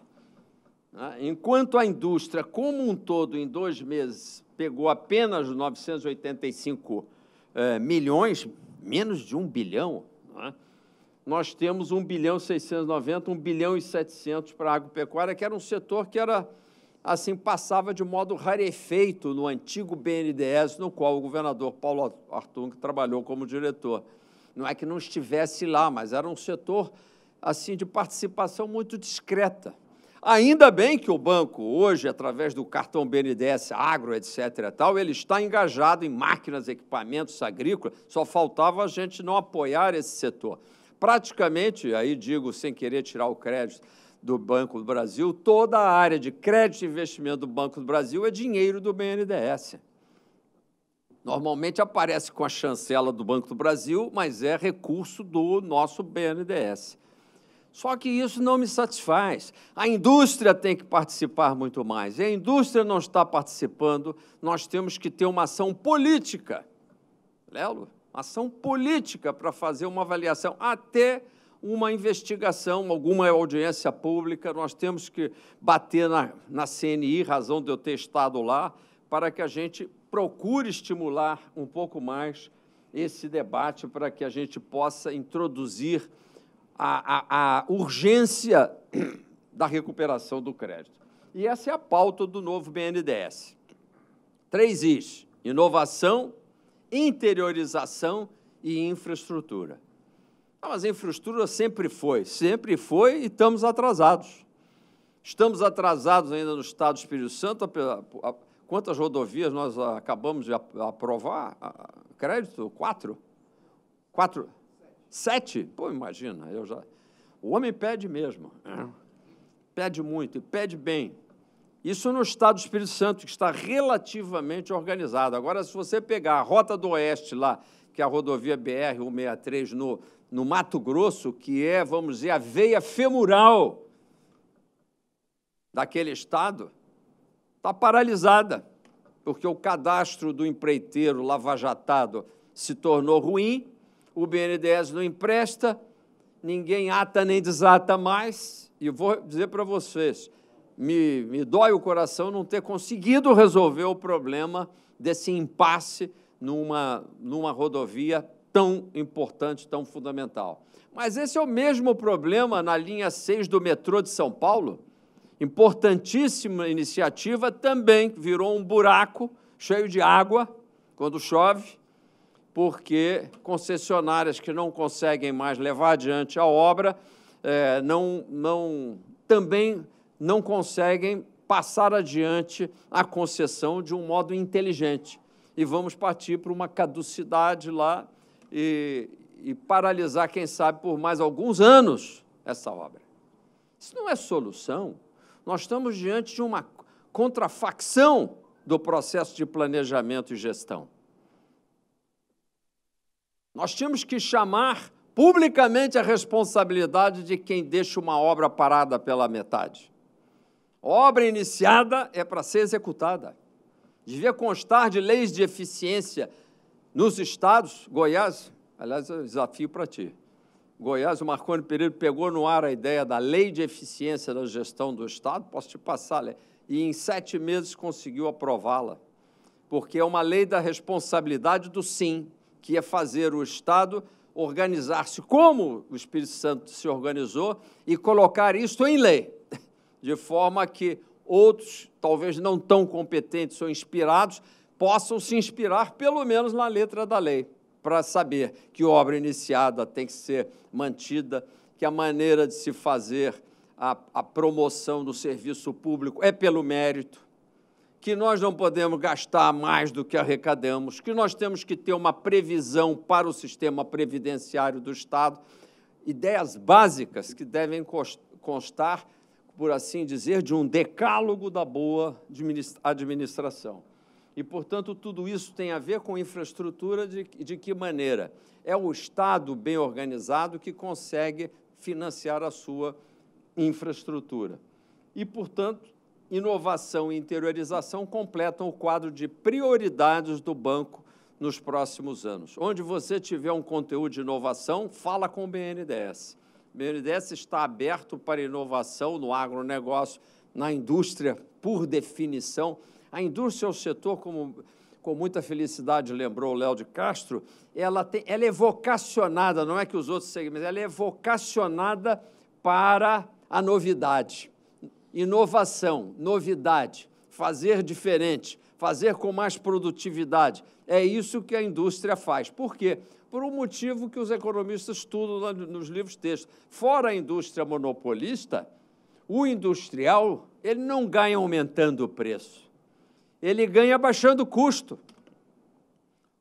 Ah, enquanto a indústria como um todo, em dois meses, pegou apenas 985 eh, milhões, menos de um bilhão, é? nós temos 1 bilhão 690, 1 bilhão e 700 para a agropecuária, que era um setor que era assim passava de modo rarefeito no antigo BNDES, no qual o governador Paulo Artung trabalhou como diretor. Não é que não estivesse lá, mas era um setor assim de participação muito discreta. Ainda bem que o banco hoje, através do cartão BNDES Agro, etc. tal, ele está engajado em máquinas, equipamentos agrícolas. Só faltava a gente não apoiar esse setor. Praticamente, aí digo sem querer tirar o crédito, do Banco do Brasil, toda a área de crédito e investimento do Banco do Brasil é dinheiro do BNDES. Normalmente aparece com a chancela do Banco do Brasil, mas é recurso do nosso BNDES. Só que isso não me satisfaz. A indústria tem que participar muito mais. E a indústria não está participando, nós temos que ter uma ação política. Lelo? Ação política para fazer uma avaliação até uma investigação, alguma audiência pública, nós temos que bater na, na CNI, razão de eu ter estado lá, para que a gente procure estimular um pouco mais esse debate, para que a gente possa introduzir a, a, a urgência da recuperação do crédito. E essa é a pauta do novo BNDES. Três Is: inovação, interiorização e infraestrutura. Ah, mas a infraestrutura sempre foi, sempre foi e estamos atrasados. Estamos atrasados ainda no Estado do Espírito Santo. A, a, quantas rodovias nós acabamos de aprovar? A, crédito? Quatro? Quatro? Sete? Pô, imagina, eu já. O homem pede mesmo. Né? Pede muito e pede bem. Isso no estado do Espírito Santo, que está relativamente organizado. Agora, se você pegar a Rota do Oeste lá, que é a rodovia BR-163 no no Mato Grosso, que é, vamos dizer, a veia femoral daquele estado, está paralisada, porque o cadastro do empreiteiro lavajatado se tornou ruim, o BNDES não empresta, ninguém ata nem desata mais, e vou dizer para vocês, me, me dói o coração não ter conseguido resolver o problema desse impasse numa, numa rodovia tão importante, tão fundamental. Mas esse é o mesmo problema na linha 6 do metrô de São Paulo. Importantíssima iniciativa, também virou um buraco cheio de água quando chove, porque concessionárias que não conseguem mais levar adiante a obra é, não, não, também não conseguem passar adiante a concessão de um modo inteligente. E vamos partir para uma caducidade lá e, e paralisar, quem sabe, por mais alguns anos essa obra. Isso não é solução. Nós estamos diante de uma contrafacção do processo de planejamento e gestão. Nós tínhamos que chamar publicamente a responsabilidade de quem deixa uma obra parada pela metade. Obra iniciada é para ser executada. Devia constar de leis de eficiência nos estados, Goiás, aliás, é um desafio para ti. Goiás, o Marconi Pereira pegou no ar a ideia da lei de eficiência da gestão do Estado, posso te passar, e em sete meses conseguiu aprová-la, porque é uma lei da responsabilidade do sim, que é fazer o Estado organizar-se como o Espírito Santo se organizou e colocar isto em lei, de forma que outros, talvez não tão competentes ou inspirados, possam se inspirar, pelo menos, na letra da lei, para saber que obra iniciada tem que ser mantida, que a maneira de se fazer a, a promoção do serviço público é pelo mérito, que nós não podemos gastar mais do que arrecadamos, que nós temos que ter uma previsão para o sistema previdenciário do Estado, ideias básicas que devem constar, por assim dizer, de um decálogo da boa administração. E, portanto, tudo isso tem a ver com infraestrutura de, de que maneira? É o Estado bem organizado que consegue financiar a sua infraestrutura. E, portanto, inovação e interiorização completam o quadro de prioridades do banco nos próximos anos. Onde você tiver um conteúdo de inovação, fala com o BNDES. O BNDES está aberto para inovação no agronegócio, na indústria, por definição, a indústria é o setor, como com muita felicidade lembrou o Léo de Castro, ela, tem, ela é vocacionada, não é que os outros segmentos, ela é vocacionada para a novidade, inovação, novidade, fazer diferente, fazer com mais produtividade. É isso que a indústria faz. Por quê? Por um motivo que os economistas estudam nos livros textos. Fora a indústria monopolista, o industrial ele não ganha aumentando o preço ele ganha baixando o custo.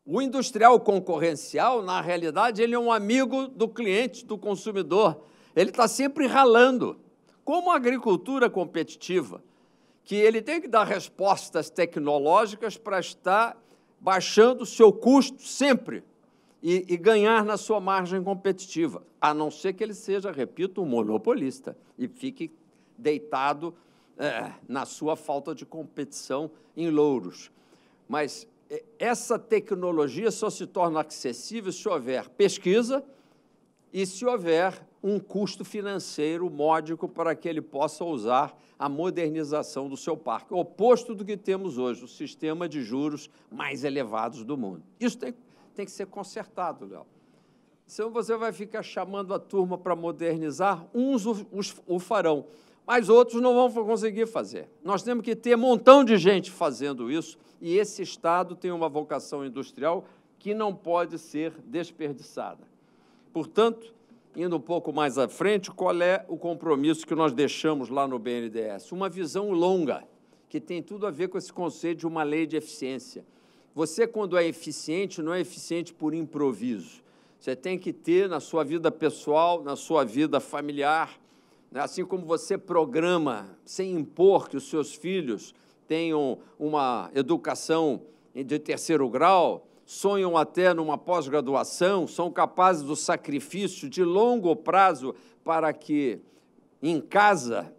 O industrial concorrencial, na realidade, ele é um amigo do cliente, do consumidor. Ele está sempre ralando. Como a agricultura competitiva, que ele tem que dar respostas tecnológicas para estar baixando o seu custo sempre e, e, ganhar na sua margem competitiva, a não ser que ele seja, repito, um monopolista e fique deitado é, na sua falta de competição em louros. Mas é, essa tecnologia só se torna acessível se houver pesquisa e se houver um custo financeiro módico para que ele possa usar a modernização do seu parque, oposto do que temos hoje, o sistema de juros mais elevados do mundo. Isso tem, tem que ser consertado, Léo. Senão você vai ficar chamando a turma para modernizar, uns o, o farão, mas outros não vão conseguir fazer. Nós temos que ter um montão de gente fazendo isso, e esse Estado tem uma vocação industrial que não pode ser desperdiçada. Portanto, indo um pouco mais à frente, qual é o compromisso que nós deixamos lá no BNDES? Uma visão longa, que tem tudo a ver com esse conceito de uma lei de eficiência. Você, quando é eficiente, não é eficiente por improviso. Você tem que ter na sua vida pessoal, na sua vida familiar, né? assim como você programa, sem impor que os seus filhos tenham uma educação de terceiro grau, sonham até numa pós-graduação, são capazes do sacrifício de longo prazo para que em casa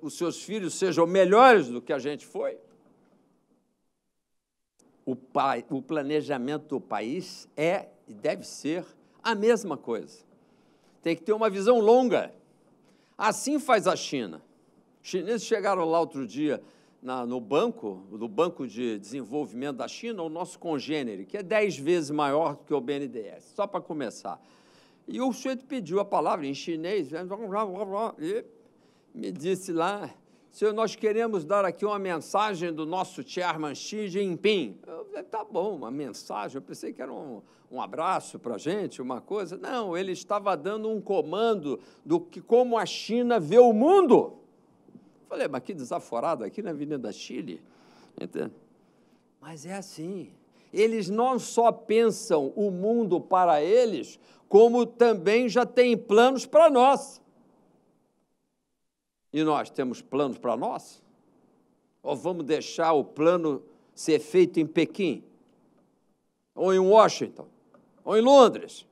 os seus filhos sejam melhores do que a gente foi. O, pai, o planejamento do país é e deve ser a mesma coisa. Tem que ter uma visão longa Assim faz a China. Os chineses chegaram lá outro dia na, no banco, do Banco de Desenvolvimento da China, o nosso congênere, que é dez vezes maior do que o BNDES, só para começar. E o sujeito pediu a palavra em chinês, e me disse lá, se nós queremos dar aqui uma mensagem do nosso chairman Xi Jinping. Eu, tá bom, uma mensagem, eu pensei que era um, um abraço para a gente, uma coisa. Não, ele estava dando um comando do que como a China vê o mundo. falei, mas que desaforado aqui na Avenida Chile. Entende? Mas é assim. Eles não só pensam o mundo para eles, como também já têm planos para nós. E nós temos planos para nós? Ou vamos deixar o plano ser feito em Pequim? Ou em Washington? Ou em Londres?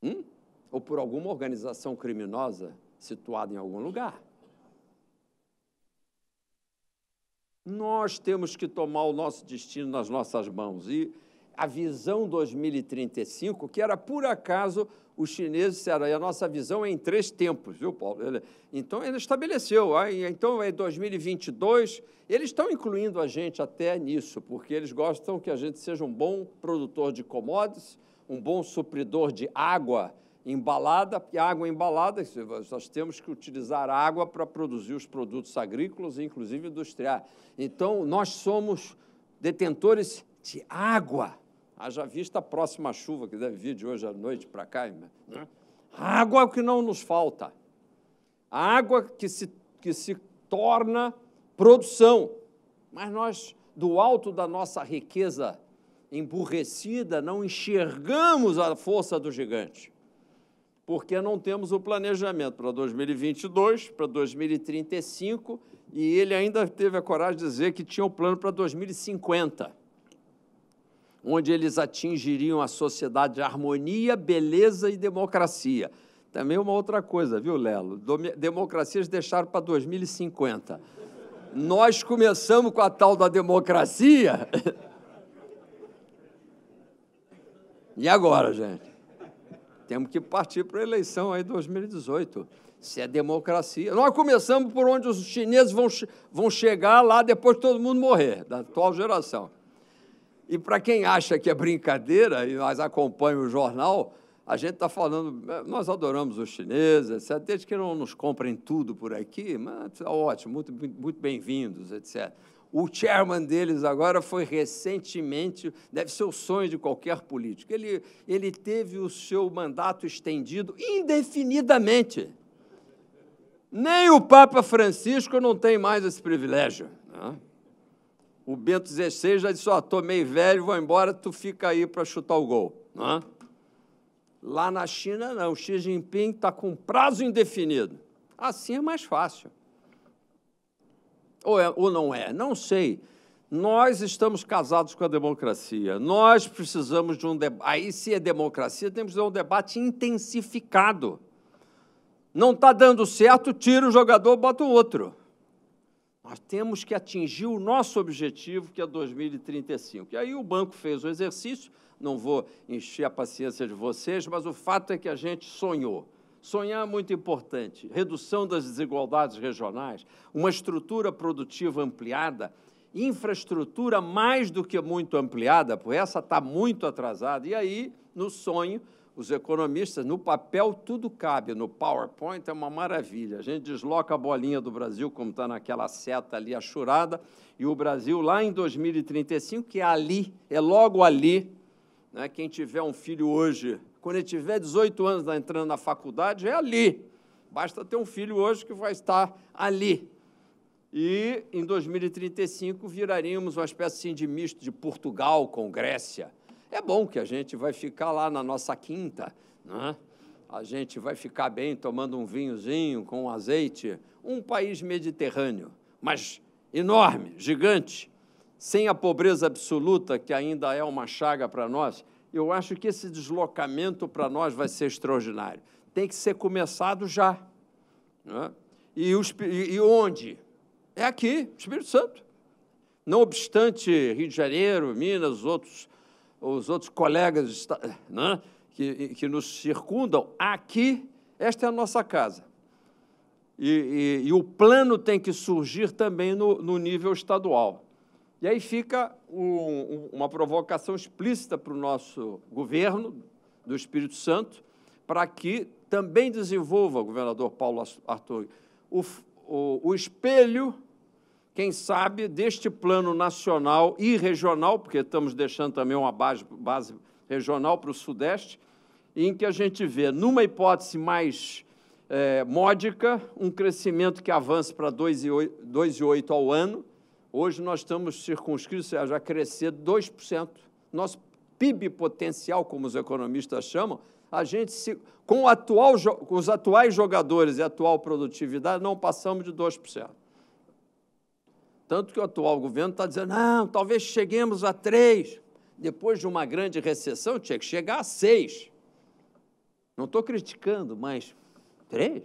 Hum? Ou por alguma organização criminosa situada em algum lugar? Nós temos que tomar o nosso destino nas nossas mãos. E a visão 2035, que era por acaso os chineses disseram, a nossa visão é em três tempos, viu, Paulo? Ele, então ele estabeleceu, aí ah, então é 2022, eles estão incluindo a gente até nisso, porque eles gostam que a gente seja um bom produtor de commodities, um bom supridor de água embalada, e água embalada, nós temos que utilizar água para produzir os produtos agrícolas, inclusive industriais. Então, nós somos detentores de água. Haja vista a próxima chuva que deve vir de hoje à noite para cá. Né? Água é que não nos falta. Água que se, que se torna produção. Mas nós, do alto da nossa riqueza emburrecida, não enxergamos a força do gigante. Porque não temos o planejamento para 2022, para 2035, e ele ainda teve a coragem de dizer que tinha um plano para 2050 onde eles atingiriam a sociedade de harmonia, beleza e democracia. Também uma outra coisa, viu, Lelo? Democracias deixaram para 2050. Nós começamos com a tal da democracia. E agora, gente? Temos que partir para a eleição aí 2018. Se é democracia. Nós começamos por onde os chineses vão, vão chegar lá depois de todo mundo morrer, da atual geração. E para quem acha que é brincadeira, e nós acompanhamos o jornal, a gente está falando, é, nós adoramos os chineses, etc. Desde que não nos comprem tudo por aqui, mas tá ótimo, muito, muito bem-vindos, etc. O chairman deles agora foi recentemente, deve ser o sonho de qualquer político. Ele, ele teve o seu mandato estendido indefinidamente. Nem o Papa Francisco não tem mais esse privilégio. Né? O Bento XVI já disse: Ó, oh, tô meio velho, vou embora, tu fica aí para chutar o gol. Lá na China, não. O Xi Jinping está com prazo indefinido. Assim é mais fácil. Ou, é, ou não é? Não sei. Nós estamos casados com a democracia. Nós precisamos de um debate. Aí, se é democracia, temos que ter um debate intensificado. Não está dando certo, tira o jogador, bota o outro nós temos que atingir o nosso objetivo, que é 2035. E aí o banco fez o exercício, não vou encher a paciência de vocês, mas o fato é que a gente sonhou. Sonhar é muito importante. Redução das desigualdades regionais, uma estrutura produtiva ampliada, infraestrutura mais do que muito ampliada, porque essa está muito atrasada. E aí, no sonho, os economistas, no papel tudo cabe, no PowerPoint é uma maravilha. A gente desloca a bolinha do Brasil, como está naquela seta ali achurada, e o Brasil lá em 2035, que é ali, é logo ali. Né? Quem tiver um filho hoje, quando ele tiver 18 anos tá entrando na faculdade, é ali. Basta ter um filho hoje que vai estar ali. E em 2035 viraríamos uma espécie assim, de misto de Portugal com Grécia é bom que a gente vai ficar lá na nossa quinta, né? a gente vai ficar bem tomando um vinhozinho com um azeite, um país mediterrâneo, mas enorme, gigante, sem a pobreza absoluta que ainda é uma chaga para nós. Eu acho que esse deslocamento para nós vai ser extraordinário. Tem que ser começado já. Né? E, os, e, onde? É aqui, Espírito Santo. Não obstante Rio de Janeiro, Minas, outros os outros colegas né, que, que nos circundam, aqui, esta é a nossa casa. E, e, e o plano tem que surgir também no, no nível estadual. E aí fica um, uma provocação explícita para o nosso governo do Espírito Santo, para que também desenvolva, governador Paulo Arthur, o, o, o espelho quem sabe, deste plano nacional e regional, porque estamos deixando também uma base, base regional para o Sudeste, em que a gente vê, numa hipótese mais é, módica, um crescimento que avança para 2,8 ao ano. Hoje nós estamos circunscritos, a já a crescer 2%. Nosso PIB potencial, como os economistas chamam, a gente, se, com, atual, com os atuais jogadores e atual produtividade, não passamos de 2%. Tanto que o atual governo está dizendo, não, talvez cheguemos a três. Depois de uma grande recessão, tinha que chegar a seis. Não estou criticando, mas três?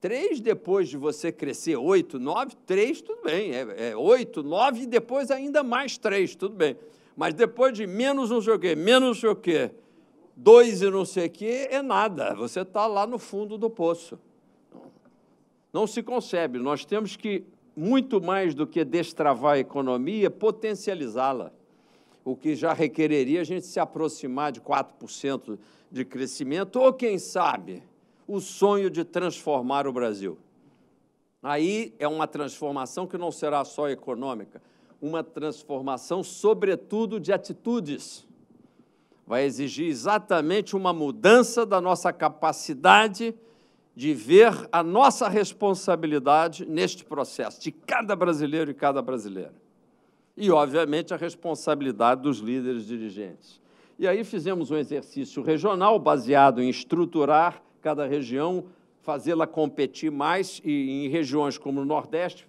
Três depois de você crescer oito, nove, três, tudo bem. É, é oito, nove e depois ainda mais três, tudo bem. Mas depois de menos não sei o quê, menos não sei o quê, dois e não sei o quê, é nada. Você está lá no fundo do poço. Não se concebe. Nós temos que muito mais do que destravar a economia, potencializá-la, o que já requereria a gente se aproximar de 4% de crescimento, ou quem sabe, o sonho de transformar o Brasil. Aí é uma transformação que não será só econômica, uma transformação, sobretudo, de atitudes. Vai exigir exatamente uma mudança da nossa capacidade de ver a nossa responsabilidade neste processo, de cada brasileiro e cada brasileira. E, obviamente, a responsabilidade dos líderes dirigentes. E aí fizemos um exercício regional baseado em estruturar cada região, fazê-la competir mais e, em regiões como o Nordeste,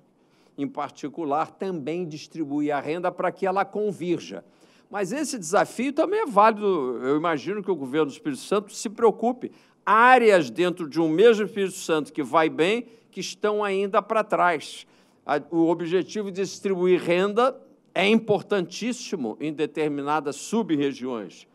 em particular, também distribuir a renda para que ela convirja. Mas esse desafio também é válido. Eu imagino que o governo do Espírito Santo se preocupe áreas dentro de um mesmo Espírito Santo que vai bem, que estão ainda para trás. O objetivo de distribuir renda é importantíssimo em determinadas sub-regiões.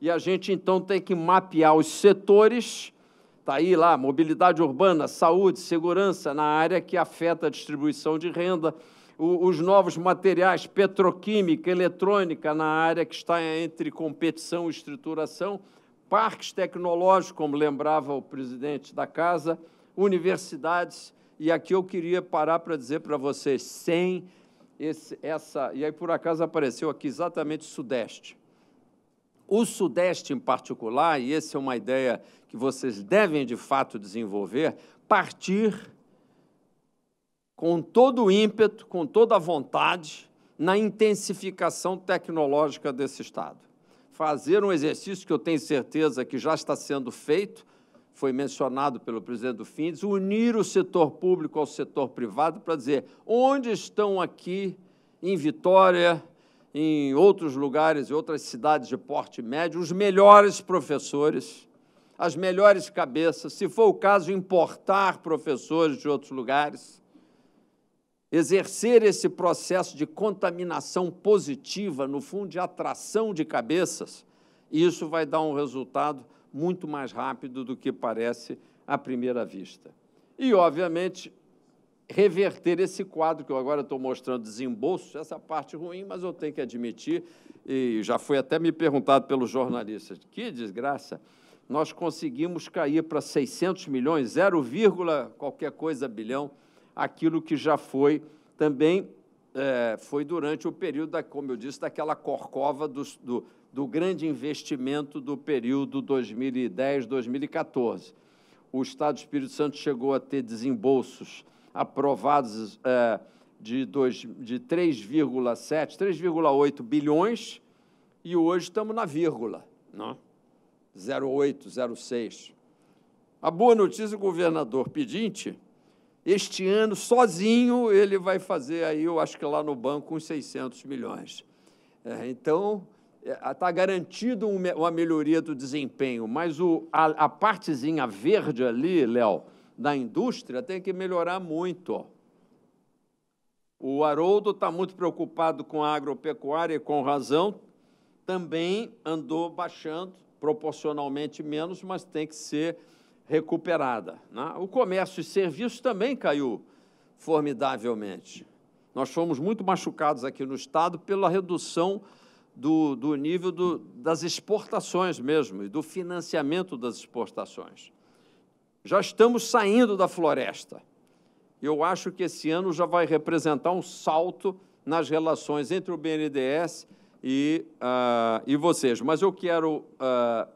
E a gente então tem que mapear os setores, está aí lá, mobilidade urbana, saúde, segurança, na área que afeta a distribuição de renda, o, os novos materiais, petroquímica, eletrônica, na área que está entre competição e estruturação parques tecnológicos, como lembrava o presidente da casa, universidades, e aqui eu queria parar para dizer para vocês, sem esse, essa... E aí, por acaso, apareceu aqui exatamente o Sudeste. O Sudeste, em particular, e essa é uma ideia que vocês devem, de fato, desenvolver, partir com todo o ímpeto, com toda a vontade, na intensificação tecnológica desse Estado fazer um exercício que eu tenho certeza que já está sendo feito, foi mencionado pelo presidente do FINDES, unir o setor público ao setor privado para dizer onde estão aqui, em Vitória, em outros lugares, e outras cidades de porte médio, os melhores professores, as melhores cabeças, se for o caso, importar professores de outros lugares exercer esse processo de contaminação positiva, no fundo, de atração de cabeças, isso vai dar um resultado muito mais rápido do que parece à primeira vista. E, obviamente, reverter esse quadro que eu agora estou mostrando, desembolso, essa parte ruim, mas eu tenho que admitir, e já foi até me perguntado pelos jornalistas, que desgraça, nós conseguimos cair para 600 milhões, 0, qualquer coisa bilhão, aquilo que já foi também é, foi durante o período, da, como eu disse, daquela corcova do, do, do grande investimento do período 2010-2014. O Estado do Espírito Santo chegou a ter desembolsos aprovados é, de, dois, de 3,7, 3,8 bilhões, e hoje estamos na vírgula, não? 0,8, é? 0,6. A boa notícia, o governador pedinte este ano, sozinho, ele vai fazer aí, eu acho que lá no banco, uns 600 milhões. É, então, está é, tá garantido uma melhoria do desempenho, mas o, a, a partezinha verde ali, Léo, da indústria, tem que melhorar muito. O Haroldo está muito preocupado com a agropecuária e com razão, também andou baixando, proporcionalmente menos, mas tem que ser recuperada. Né? O comércio e serviços também caiu formidavelmente. Nós fomos muito machucados aqui no Estado pela redução do, do nível do, das exportações mesmo e do financiamento das exportações. Já estamos saindo da floresta. Eu acho que esse ano já vai representar um salto nas relações entre o BNDES e, uh, e vocês. Mas eu quero uh,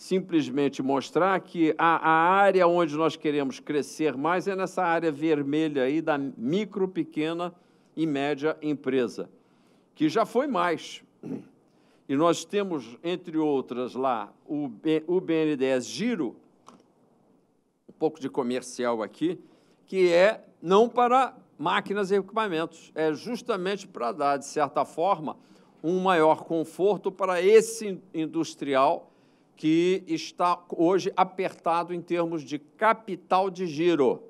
simplesmente mostrar que a, a, área onde nós queremos crescer mais é nessa área vermelha aí da micro, pequena e média empresa, que já foi mais. E nós temos, entre outras, lá o, o BNDES Giro, um pouco de comercial aqui, que é não para máquinas e equipamentos, é justamente para dar, de certa forma, um maior conforto para esse industrial que está hoje apertado em termos de capital de giro.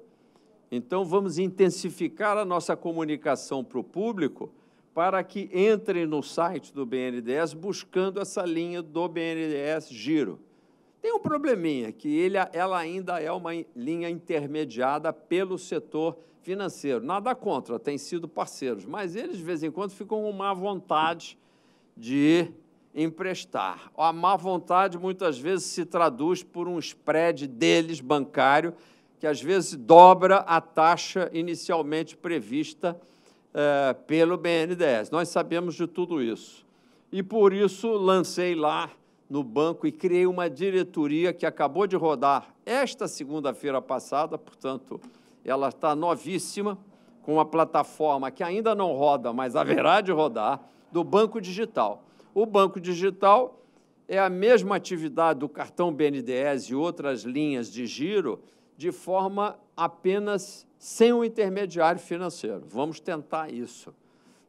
Então, vamos intensificar a nossa comunicação para o público para que entrem no site do BNDES buscando essa linha do BNDES Giro. Tem um probleminha, que ele, ela ainda é uma linha intermediada pelo setor financeiro. Nada contra, têm sido parceiros, mas eles, de vez em quando, ficam com má vontade de emprestar. A má vontade muitas vezes se traduz por um spread deles bancário que às vezes dobra a taxa inicialmente prevista eh, pelo BNDES. Nós sabemos de tudo isso. E por isso lancei lá no banco e criei uma diretoria que acabou de rodar esta segunda-feira passada, portanto, ela está novíssima, com uma plataforma que ainda não roda, mas haverá de rodar, do Banco Digital. O banco digital é a mesma atividade do cartão BNDES e outras linhas de giro, de forma apenas sem um intermediário financeiro. Vamos tentar isso.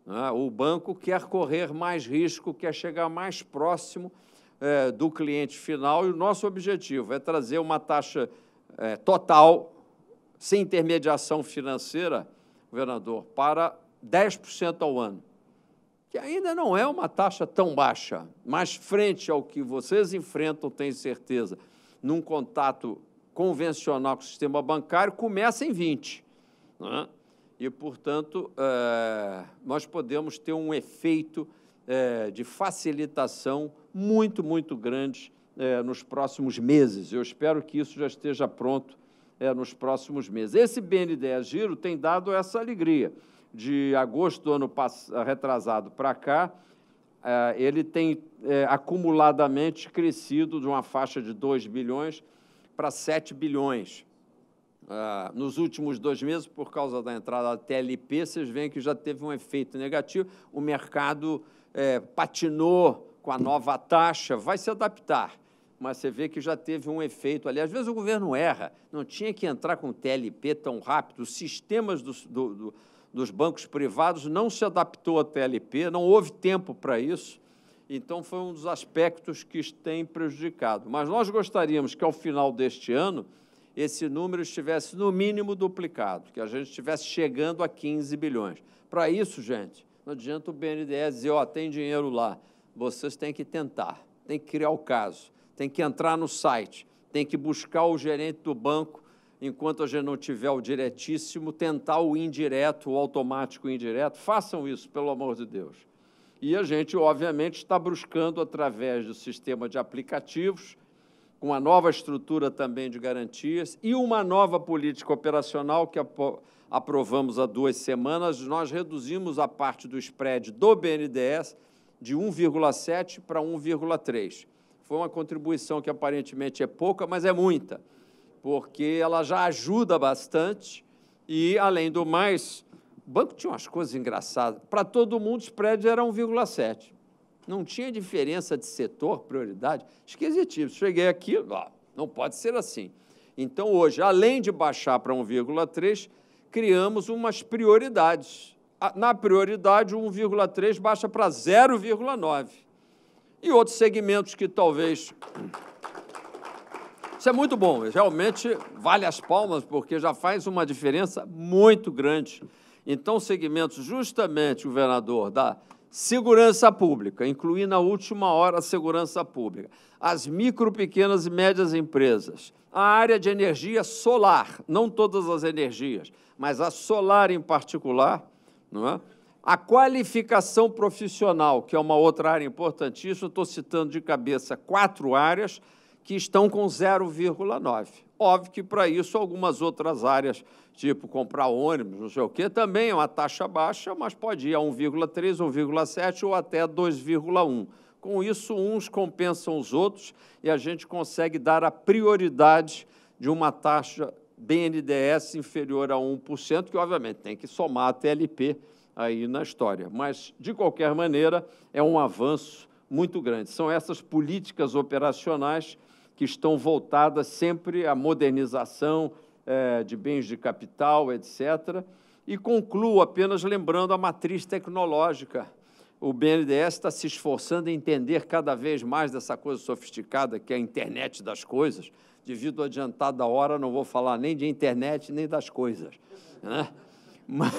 Né? O banco quer correr mais risco, quer chegar mais próximo eh, do cliente final, e o nosso objetivo é trazer uma taxa eh, total, sem intermediação financeira, governador, para 10% ao ano que ainda não é uma taxa tão baixa, mas frente ao que vocês enfrentam, tenho certeza, num contato convencional com o sistema bancário, começa em 20. Né? E, portanto, é, nós podemos ter um efeito é, de facilitação muito, muito grande é, nos próximos meses. Eu espero que isso já esteja pronto nos próximos meses. Esse BNDES Giro tem dado essa alegria de agosto do ano passado, retrasado para cá, é, ele tem é, acumuladamente crescido de uma faixa de 2 bilhões para 7 bilhões. É, nos últimos dois meses, por causa da entrada da TLP, vocês veem que já teve um efeito negativo. O mercado patinou com a nova taxa, vai se adaptar mas você vê que já teve um efeito ali. Às vezes o governo erra, não tinha que entrar com TLP tão rápido, os sistemas do, do, dos bancos privados não se adaptou à TLP, não houve tempo para isso, então foi um dos aspectos que tem prejudicado. Mas nós gostaríamos que ao final deste ano esse número estivesse no mínimo duplicado, que a gente estivesse chegando a 15 bilhões. Para isso, gente, não adianta o BNDES dizer, ó, oh, tem dinheiro lá. Vocês têm que tentar, tem que criar o caso, tem que entrar no site, tem que buscar o gerente do banco enquanto a gente não tiver o diretíssimo, tentar o indireto, o automático o indireto. Façam isso, pelo amor de Deus. E a gente, obviamente, está buscando, através do sistema de aplicativos, com a nova estrutura também de garantias e uma nova política operacional que aprovamos há duas semanas, nós reduzimos a parte do spread do BNDES de 1,7 para 1,3. Foi uma contribuição que aparentemente é pouca, mas é muita porque ela já ajuda bastante. E, além do mais, o banco tinha umas coisas engraçadas. Para todo mundo, os prédios eram 1,7. Não tinha diferença de setor, prioridade. Esquisitivo. Cheguei aqui, ó, não pode ser assim. Então, hoje, além de baixar para 1,3, criamos umas prioridades. Na prioridade, 1,3 baixa para 0,9. E outros segmentos que talvez isso é muito bom, realmente vale as palmas, porque já faz uma diferença muito grande. Então, segmentos, justamente, governador, da segurança pública, incluindo a última hora a segurança pública, as micro, pequenas e médias empresas, a área de energia solar, não todas as energias, mas a solar em particular, não é? A qualificação profissional, que é uma outra área importantíssima, estou citando de cabeça quatro áreas, que estão com 0,9. Óbvio que para isso algumas outras áreas, tipo comprar ônibus, não sei o quê, também é uma taxa baixa, mas pode ir a 1,3, 1,7 ou até 2,1. Com isso, uns compensam os outros e a gente consegue dar a prioridade de uma taxa BNDS inferior a 1%, que obviamente tem que somar a TLP aí na história. Mas, de qualquer maneira, é um avanço muito grande. São essas políticas operacionais que estão voltadas sempre à modernização é, de bens de capital, etc. E concluo apenas lembrando a matriz tecnológica. O BNDES está se esforçando em entender cada vez mais dessa coisa sofisticada que é a internet das coisas. Devido adiantado da hora, não vou falar nem de internet nem das coisas. Né? Mas,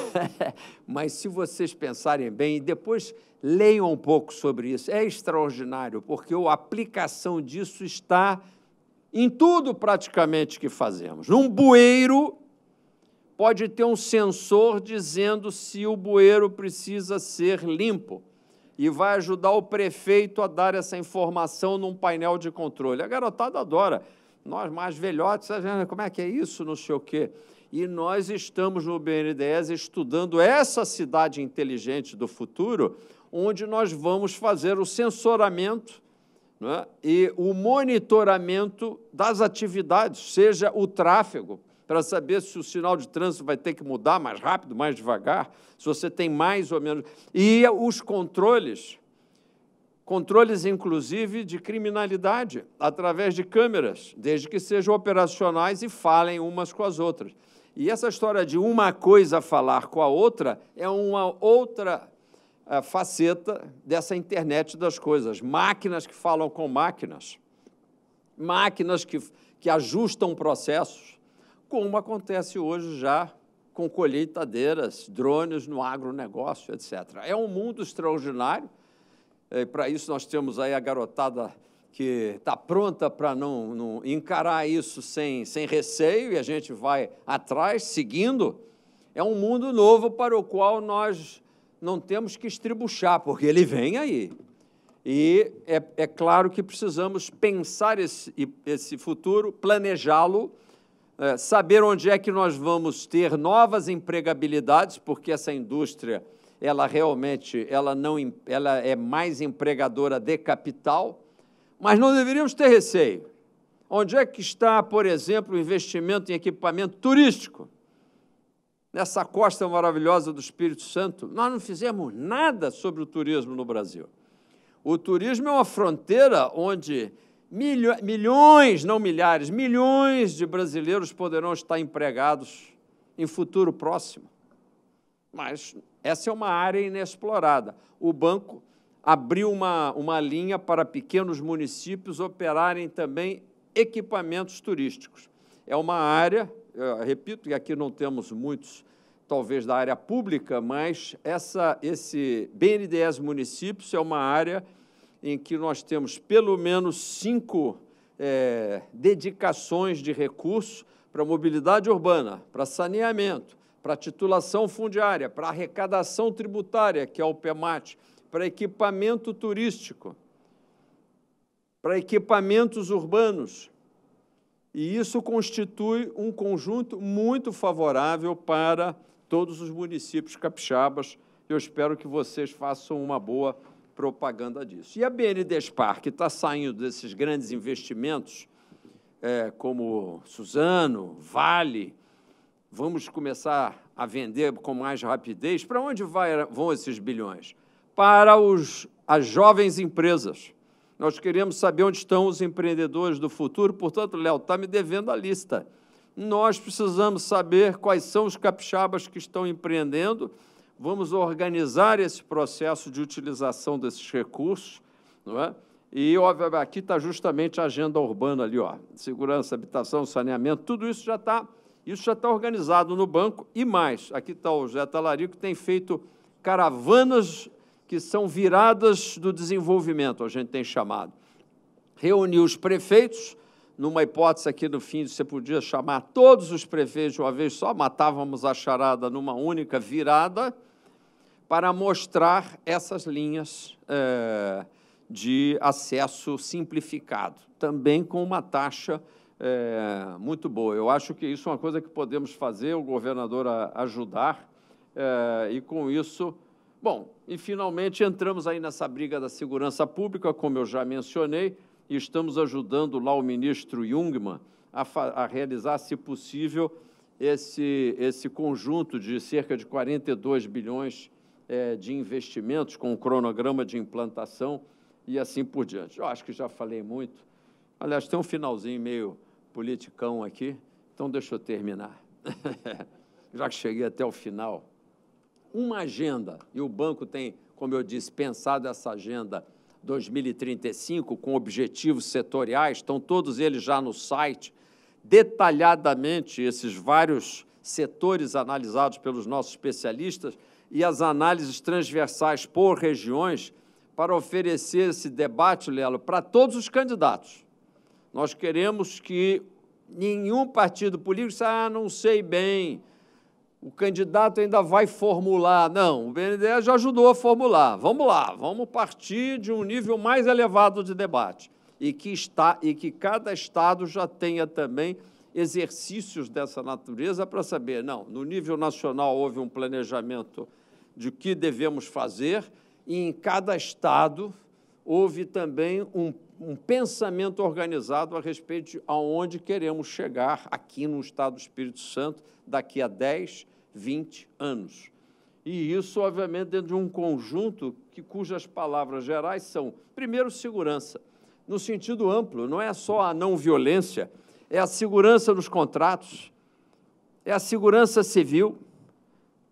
mas se vocês pensarem bem, e depois Leiam um pouco sobre isso, é extraordinário, porque a aplicação disso está em tudo praticamente que fazemos. Num bueiro, pode ter um sensor dizendo se o bueiro precisa ser limpo e vai ajudar o prefeito a dar essa informação num painel de controle. A garotada adora. Nós, mais velhotes, como é que é isso, não sei o quê. E nós estamos no BNDES estudando essa cidade inteligente do futuro, onde nós vamos fazer o censoramento né, e o monitoramento das atividades, seja o tráfego, para saber se o sinal de trânsito vai ter que mudar mais rápido, mais devagar, se você tem mais ou menos. E os controles, controles inclusive de criminalidade, através de câmeras, desde que sejam operacionais e falem umas com as outras. E essa história de uma coisa falar com a outra é uma outra a faceta dessa internet das coisas. Máquinas que falam com máquinas, máquinas que, que ajustam processos, como acontece hoje já com colheitadeiras, drones no agronegócio, etc. É um mundo extraordinário. É, para isso, nós temos aí a garotada que está pronta para não, não, encarar isso sem, sem receio e a gente vai atrás, seguindo. É um mundo novo para o qual nós não temos que estribuchar, porque ele vem aí. E é, é claro que precisamos pensar esse, esse futuro, planejá-lo, é, saber onde é que nós vamos ter novas empregabilidades, porque essa indústria, ela realmente, ela, não, ela é mais empregadora de capital, mas não deveríamos ter receio. Onde é que está, por exemplo, o investimento em equipamento turístico? nessa costa maravilhosa do Espírito Santo, nós não fizemos nada sobre o turismo no Brasil. O turismo é uma fronteira onde milho, milhões, não milhares, milhões de brasileiros poderão estar empregados em futuro próximo. Mas essa é uma área inexplorada. O banco abriu uma, uma linha para pequenos municípios operarem também equipamentos turísticos. É uma área eu repito que aqui não temos muitos, talvez da área pública, mas essa, esse BNDES municípios é uma área em que nós temos pelo menos cinco é, dedicações de recursos para mobilidade urbana, para saneamento, para titulação fundiária, para arrecadação tributária, que é o PEMAT, para equipamento turístico, para equipamentos urbanos, e isso constitui um conjunto muito favorável para todos os municípios capixabas. Eu espero que vocês façam uma boa propaganda disso. E a BNDESPAR, que está saindo desses grandes investimentos, é, como Suzano, Vale, vamos começar a vender com mais rapidez. Para onde vai, vão esses bilhões? Para os, as jovens empresas nós queremos saber onde estão os empreendedores do futuro, portanto, Léo, está me devendo a lista. Nós precisamos saber quais são os capixabas que estão empreendendo. Vamos organizar esse processo de utilização desses recursos, não é? E, óbvio, aqui está justamente a agenda urbana ali, ó. Segurança, habitação, saneamento, tudo isso já está isso já está organizado no banco e mais. Aqui está o Zé Talarico, que tem feito caravanas que são viradas do desenvolvimento, a gente tem chamado. Reuniu os prefeitos, numa hipótese aqui no fim, você podia chamar todos os prefeitos de uma vez só, matávamos a charada numa única virada, para mostrar essas linhas é, de acesso simplificado, também com uma taxa é, muito boa. Eu acho que isso é uma coisa que podemos fazer, o governador a, ajudar, é, e com isso Bom, e finalmente entramos aí nessa briga da segurança pública, como eu já mencionei, e estamos ajudando lá o ministro Jungmann a, a realizar, se possível, esse, esse conjunto de cerca de 42 bilhões é, de investimentos com um cronograma de implantação e assim por diante. Eu acho que já falei muito. Aliás, tem um finalzinho meio politicão aqui, então deixa eu terminar. já que cheguei até o final uma agenda, e o banco tem, como eu disse, pensado essa agenda 2035 com objetivos setoriais, estão todos eles já no site, detalhadamente esses vários setores analisados pelos nossos especialistas e as análises transversais por regiões para oferecer esse debate, Lelo, para todos os candidatos. Nós queremos que nenhum partido político ah, não sei bem, o candidato ainda vai formular. Não, o BNDES já ajudou a formular. Vamos lá, vamos partir de um nível mais elevado de debate e que, está, e que cada estado já tenha também exercícios dessa natureza para saber, não, no nível nacional houve um planejamento de o que devemos fazer e em cada estado houve também um, um pensamento organizado a respeito de aonde queremos chegar aqui no estado do Espírito Santo daqui a 10, 20 anos. E isso, obviamente, dentro de um conjunto que, cujas palavras gerais são, primeiro, segurança, no sentido amplo, não é só a não violência, é a segurança nos contratos, é a segurança civil,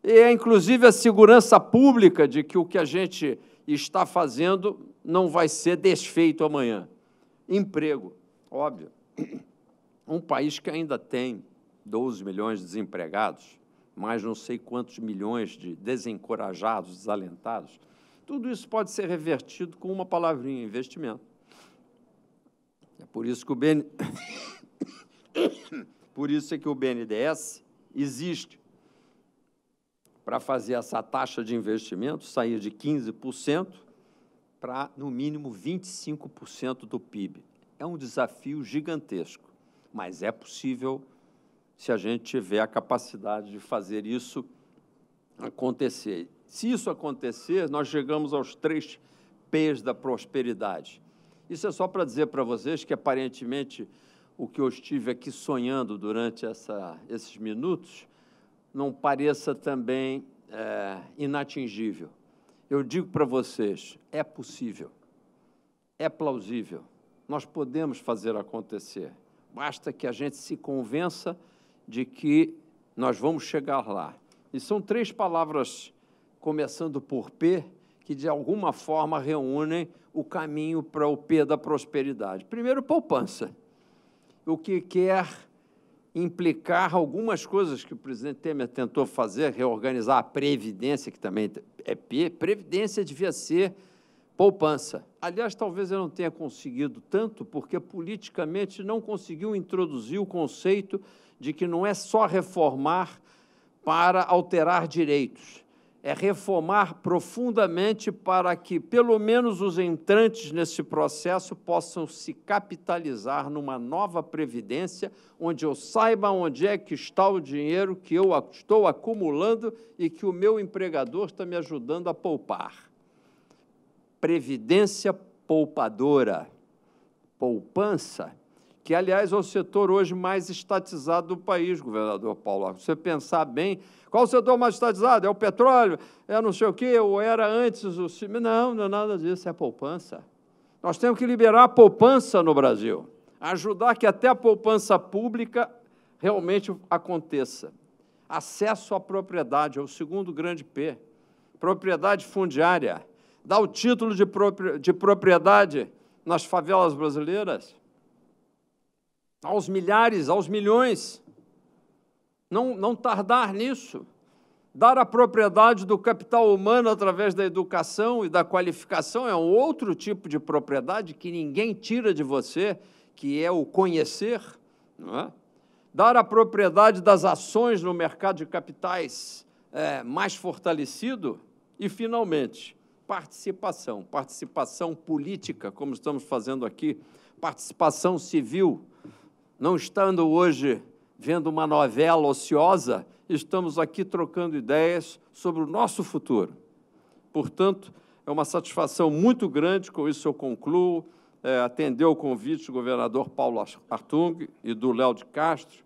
é inclusive a segurança pública de que o que a gente está fazendo não vai ser desfeito amanhã. Emprego, óbvio. Um país que ainda tem 12 milhões de desempregados, mais não sei quantos milhões de desencorajados, desalentados. Tudo isso pode ser revertido com uma palavrinha: investimento. É por isso que o BN... por isso é que o BNDES existe para fazer essa taxa de investimento sair de 15% para no mínimo 25% do PIB. É um desafio gigantesco, mas é possível se a gente tiver a capacidade de fazer isso acontecer. Se isso acontecer, nós chegamos aos três P's da prosperidade. Isso é só para dizer para vocês que aparentemente o que eu estive aqui sonhando durante essa, esses minutos não pareça também é, inatingível. Eu digo para vocês: é possível, é plausível, nós podemos fazer acontecer. Basta que a gente se convença de que nós vamos chegar lá. E são três palavras, começando por P, que de alguma forma reúnem o caminho para o P da prosperidade. Primeiro, poupança. O que quer implicar algumas coisas que o presidente Temer tentou fazer, reorganizar a previdência, que também é P. Previdência devia ser poupança. Aliás, talvez eu não tenha conseguido tanto, porque politicamente não conseguiu introduzir o conceito de que não é só reformar para alterar direitos, é reformar profundamente para que, pelo menos, os entrantes nesse processo possam se capitalizar numa nova previdência, onde eu saiba onde é que está o dinheiro que eu estou acumulando e que o meu empregador está me ajudando a poupar. Previdência poupadora, poupança que, aliás, é o setor hoje mais estatizado do país, governador Paulo. Se você pensar bem, qual o setor mais estatizado? É o petróleo? É não sei o quê? Ou era antes o... Não, não é nada disso, é a poupança. Nós temos que liberar a poupança no Brasil, ajudar que até a poupança pública realmente aconteça. Acesso à propriedade é o segundo grande P. Propriedade fundiária. Dá o título de propriedade nas favelas brasileiras aos milhares, aos milhões. Não, não tardar nisso. Dar a propriedade do capital humano através da educação e da qualificação é um outro tipo de propriedade que ninguém tira de você, que é o conhecer. Não é? Dar a propriedade das ações no mercado de capitais é, mais fortalecido. E, finalmente, participação, participação política, como estamos fazendo aqui, participação civil, não estando hoje vendo uma novela ociosa, estamos aqui trocando ideias sobre o nosso futuro. Portanto, é uma satisfação muito grande, com isso eu concluo, é, eh, atendeu o convite do governador Paulo Artung e do Léo de Castro,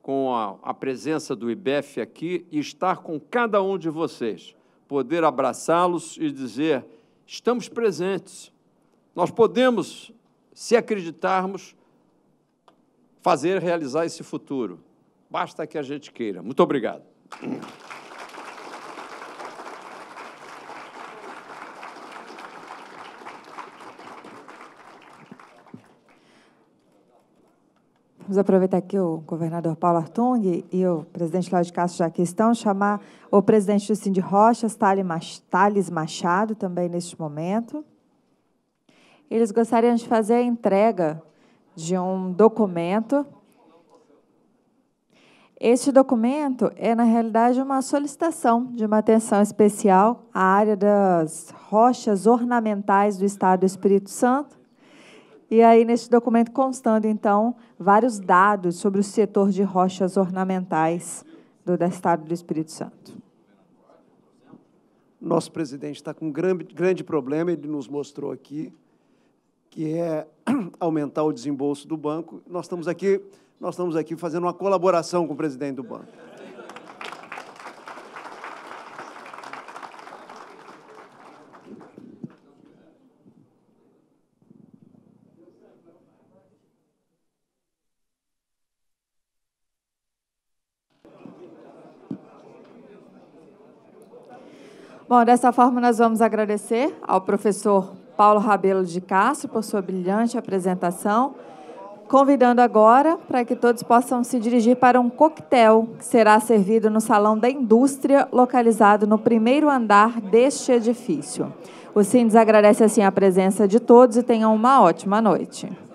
com a, a presença do IBEF aqui, e estar com cada um de vocês, poder abraçá-los e dizer, estamos presentes, nós podemos, se acreditarmos, fazer realizar esse futuro. Basta que a gente queira. Muito obrigado. Vamos aproveitar que o governador Paulo Artung e o presidente Cláudio Castro já aqui estão, chamar o presidente do Cindy Rochas, Thales Machado, também neste momento. Eles gostariam de fazer a entrega de um documento. Este documento é, na realidade, uma solicitação de uma atenção especial à área das rochas ornamentais do Estado do Espírito Santo. E aí, neste documento, constando, então, vários dados sobre o setor de rochas ornamentais do Estado do Espírito Santo. Nosso presidente está com um grande, grande problema, ele nos mostrou aqui que é aumentar o desembolso do banco. Nós estamos aqui, nós estamos aqui fazendo uma colaboração com o presidente do banco. Bom, dessa forma nós vamos agradecer ao professor Paulo Rabelo de Castro por sua brilhante apresentação, convidando agora para que todos possam se dirigir para um coquetel que será servido no Salão da Indústria, localizado no primeiro andar deste edifício. O Sindes agradece assim a presença de todos e tenham uma ótima noite.